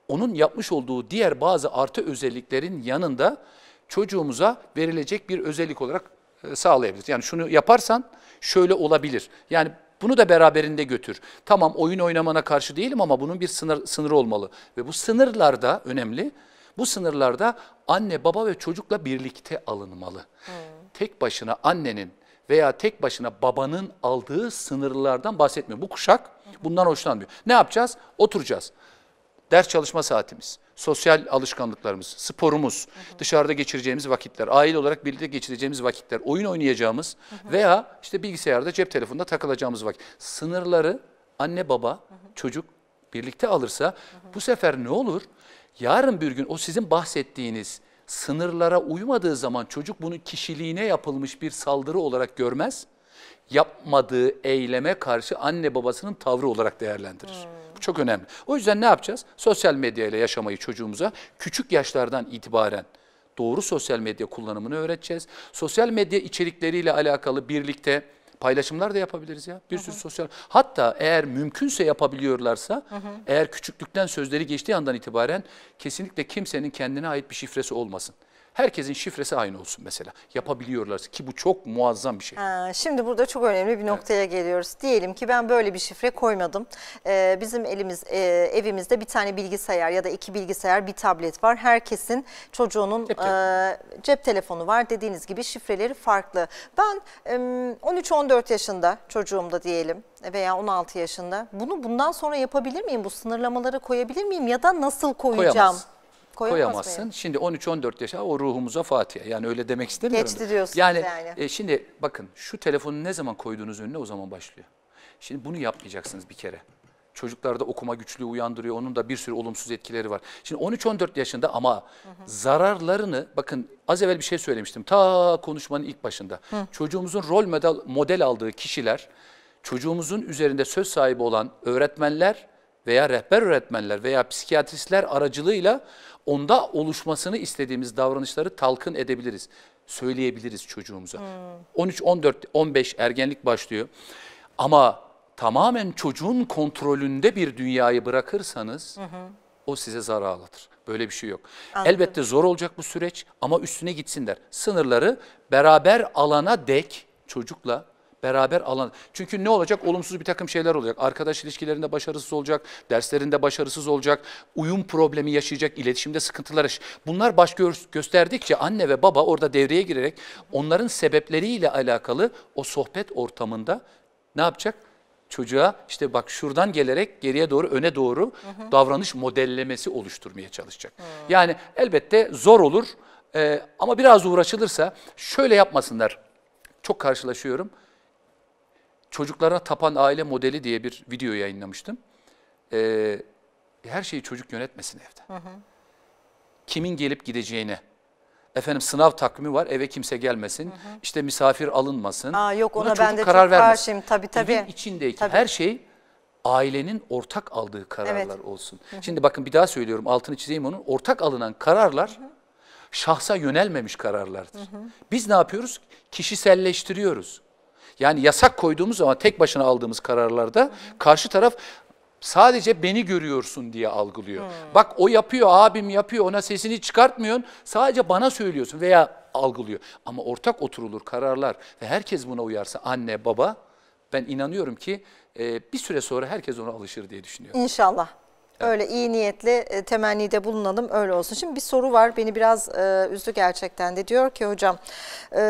onun yapmış olduğu diğer bazı artı özelliklerin yanında çocuğumuza verilecek bir özellik olarak e, sağlayabiliriz. Yani şunu yaparsan şöyle olabilir. Yani bunu da beraberinde götür. Tamam oyun oynamana karşı değilim ama bunun bir sınır, sınırı olmalı. Ve bu sınırlarda önemli. Bu sınırlarda anne, baba ve çocukla birlikte alınmalı. Hmm. Tek başına annenin veya tek başına babanın aldığı sınırlardan bahsetmiyor. Bu kuşak bundan hoşlanmıyor. Ne yapacağız? Oturacağız. Ders çalışma saatimiz, sosyal alışkanlıklarımız, sporumuz, hı hı. dışarıda geçireceğimiz vakitler, aile olarak birlikte geçireceğimiz vakitler, oyun oynayacağımız hı hı. veya işte bilgisayarda, cep telefonunda takılacağımız vakit. Sınırları anne baba, hı hı. çocuk birlikte alırsa hı hı. bu sefer ne olur? Yarın bir gün o sizin bahsettiğiniz sınırlara uymadığı zaman çocuk bunu kişiliğine yapılmış bir saldırı olarak görmez. Yapmadığı eyleme karşı anne babasının tavrı olarak değerlendirir. Hmm. Bu çok önemli. O yüzden ne yapacağız? Sosyal medyayla yaşamayı çocuğumuza küçük yaşlardan itibaren doğru sosyal medya kullanımını öğreteceğiz. Sosyal medya içerikleriyle alakalı birlikte Paylaşımlar da yapabiliriz ya. Bir sürü sosyal. Hatta eğer mümkünse yapabiliyorlarsa, eğer küçüklükten sözleri geçtiği andan itibaren kesinlikle kimsenin kendine ait bir şifresi olmasın. Herkesin şifresi aynı olsun mesela. Yapabiliyorlar ki bu çok muazzam bir şey. Ha, şimdi burada çok önemli bir noktaya evet. geliyoruz. Diyelim ki ben böyle bir şifre koymadım. Ee, bizim elimiz e, evimizde bir tane bilgisayar ya da iki bilgisayar bir tablet var. Herkesin çocuğunun cep, e, cep telefonu var. Dediğiniz gibi şifreleri farklı. Ben e, 13-14 yaşında çocuğumda diyelim veya 16 yaşında bunu bundan sonra yapabilir miyim? Bu sınırlamaları koyabilir miyim ya da nasıl koyacağım? Koyamaz. Koyamaz koyamazsın. Şimdi 13-14 yaşa o ruhumuza Fatiha. Yani öyle demek istemiyorum. Geçti diyorsunuz yani. yani. E, şimdi bakın şu telefonu ne zaman koyduğunuz önüne o zaman başlıyor. Şimdi bunu yapmayacaksınız bir kere. Çocuklarda okuma güçlüğü uyandırıyor. Onun da bir sürü olumsuz etkileri var. Şimdi 13-14 yaşında ama hı hı. zararlarını bakın az evvel bir şey söylemiştim. Ta konuşmanın ilk başında. Hı. Çocuğumuzun rol model, model aldığı kişiler, çocuğumuzun üzerinde söz sahibi olan öğretmenler veya rehber öğretmenler veya psikiyatristler aracılığıyla onda oluşmasını istediğimiz davranışları talkın edebiliriz. Söyleyebiliriz çocuğumuza. Hmm. 13, 14, 15 ergenlik başlıyor. Ama tamamen çocuğun kontrolünde bir dünyayı bırakırsanız hı hı. o size zarar ağlatır. Böyle bir şey yok. Anladım. Elbette zor olacak bu süreç ama üstüne gitsinler. Sınırları beraber alana dek çocukla beraber alan. Çünkü ne olacak? Olumsuz bir takım şeyler olacak. Arkadaş ilişkilerinde başarısız olacak, derslerinde başarısız olacak, uyum problemi yaşayacak, iletişimde sıkıntılar yaşayacak. Bunlar baş gösterdikçe anne ve baba orada devreye girerek onların sebepleriyle alakalı o sohbet ortamında ne yapacak? Çocuğa işte bak şuradan gelerek geriye doğru öne doğru hı hı. davranış modellemesi oluşturmaya çalışacak. Hı. Hmm. Yani elbette zor olur e, ama biraz uğraşılırsa şöyle yapmasınlar. Çok karşılaşıyorum çocuklara tapan aile modeli diye bir video yayınlamıştım. Ee, her şeyi çocuk yönetmesin evde. Hı hı. Kimin gelip gideceğini. Efendim sınav takvimi var eve kimse gelmesin. Hı hı. İşte misafir alınmasın. Aa, yok ona ben de karar çok karşıyım tabii tabii. Evin içindeki tabii. her şey ailenin ortak aldığı kararlar evet. olsun. Hı hı. Şimdi bakın bir daha söylüyorum altını çizeyim onun. Ortak alınan kararlar hı hı. şahsa yönelmemiş kararlardır. Hı hı. Biz ne yapıyoruz? Kişiselleştiriyoruz. Yani yasak koyduğumuz zaman tek başına aldığımız kararlarda karşı taraf sadece beni görüyorsun diye algılıyor. Hmm. Bak o yapıyor, abim yapıyor, ona sesini çıkartmıyorsun. Sadece bana söylüyorsun veya algılıyor. Ama ortak oturulur kararlar ve herkes buna uyarsa anne, baba ben inanıyorum ki e, bir süre sonra herkes ona alışır diye düşünüyorum. İnşallah. Öyle iyi niyetli e, temennide bulunalım öyle olsun. Şimdi bir soru var beni biraz e, üzdü gerçekten de diyor ki hocam... E,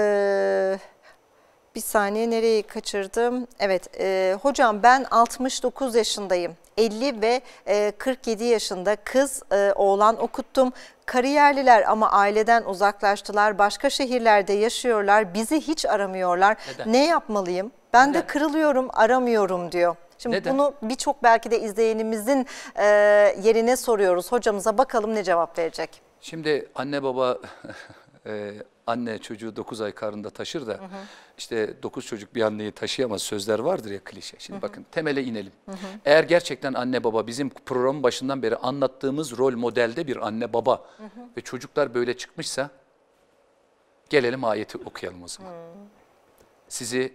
bir saniye nereyi kaçırdım? Evet e, hocam ben 69 yaşındayım. 50 ve e, 47 yaşında kız e, oğlan okuttum. Kariyerliler ama aileden uzaklaştılar. Başka şehirlerde yaşıyorlar. Bizi hiç aramıyorlar. Neden? Ne yapmalıyım? Ben Neden? de kırılıyorum aramıyorum diyor. Şimdi Neden? bunu birçok belki de izleyenimizin e, yerine soruyoruz. Hocamıza bakalım ne cevap verecek? Şimdi anne baba e, anne çocuğu 9 ay karında taşır da hı hı. işte 9 çocuk bir anneyi taşıyamaz sözler vardır ya klişe. Şimdi hı hı. bakın temele inelim. Hı hı. Eğer gerçekten anne baba bizim programın başından beri anlattığımız rol modelde bir anne baba hı hı. ve çocuklar böyle çıkmışsa gelelim ayeti okuyalım o zaman. Hı. Sizi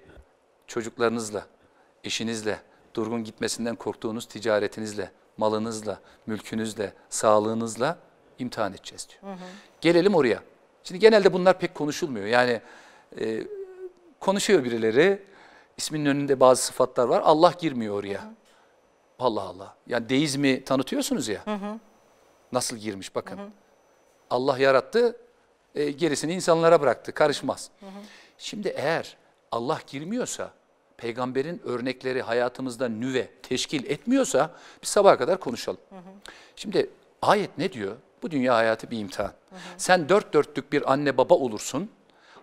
çocuklarınızla, eşinizle, durgun gitmesinden korktuğunuz ticaretinizle, malınızla, mülkünüzle, sağlığınızla imtihan edeceğiz diyor. Hı hı. Gelelim oraya. Şimdi genelde bunlar pek konuşulmuyor. Yani e, konuşuyor birileri, isminin önünde bazı sıfatlar var. Allah girmiyor oraya. Hı Allah Allah. Yani deizmi tanıtıyorsunuz ya. Hı hı. Nasıl girmiş bakın. Hı hı. Allah yarattı, e, gerisini insanlara bıraktı. Karışmaz. Hı hı. Şimdi eğer Allah girmiyorsa, peygamberin örnekleri hayatımızda nüve teşkil etmiyorsa bir sabaha kadar konuşalım. Hı hı. Şimdi ayet ne diyor? Bu dünya hayatı bir imtihan. Hı hı. Sen dört dörtlük bir anne baba olursun.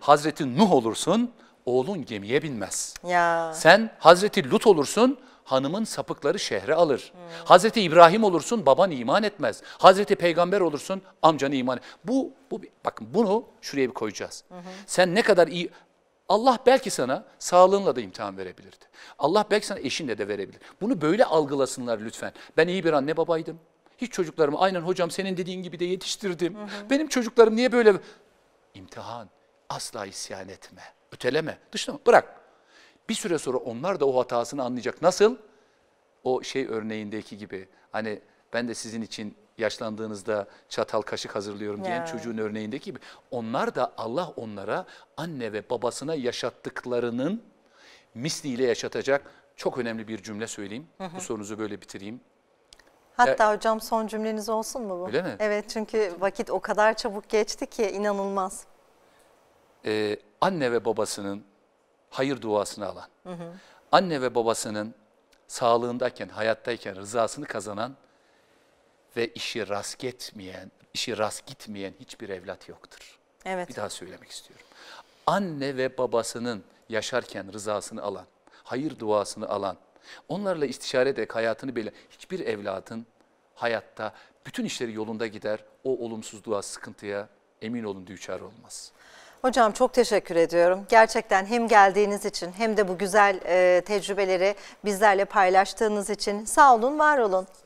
Hazreti Nuh olursun. Oğlun gemiye binmez. Ya. Sen Hazreti Lut olursun. Hanımın sapıkları şehre alır. Hmm. Hazreti İbrahim olursun baban iman etmez. Hazreti Peygamber olursun amcan iman etmez. Bu, bu, bakın bunu şuraya bir koyacağız. Hı hı. Sen ne kadar iyi, Allah belki sana sağlığınla da imtihan verebilirdi. Allah belki sana eşinle de verebilir. Bunu böyle algılasınlar lütfen. Ben iyi bir anne babaydım. Hiç çocuklarımı aynen hocam senin dediğin gibi de yetiştirdim. Hı hı. Benim çocuklarım niye böyle? İmtihan. Asla isyan etme. Öteleme. Dışlama. Bırak. Bir süre sonra onlar da o hatasını anlayacak. Nasıl? O şey örneğindeki gibi. Hani ben de sizin için yaşlandığınızda çatal kaşık hazırlıyorum diyen yani. çocuğun örneğindeki gibi. Onlar da Allah onlara anne ve babasına yaşattıklarının misliyle yaşatacak çok önemli bir cümle söyleyeyim. Hı hı. Bu sorunuzu böyle bitireyim. Hatta ya, hocam son cümleniz olsun mu bu? Öyle mi? Evet çünkü vakit o kadar çabuk geçti ki inanılmaz. Ee, anne ve babasının hayır duasını alan, hı hı. anne ve babasının sağlığındayken, hayattayken rızasını kazanan ve işi rast gitmeyen, işi rast gitmeyen hiçbir evlat yoktur. Evet. Bir daha söylemek istiyorum. Anne ve babasının yaşarken rızasını alan, hayır duasını alan, Onlarla istişare ederek hayatını belir. Hiçbir evladın hayatta bütün işleri yolunda gider. O olumsuzluğa, sıkıntıya emin olun düçar olmaz. Hocam çok teşekkür ediyorum. Gerçekten hem geldiğiniz için hem de bu güzel e, tecrübeleri bizlerle paylaştığınız için sağ olun, var olun.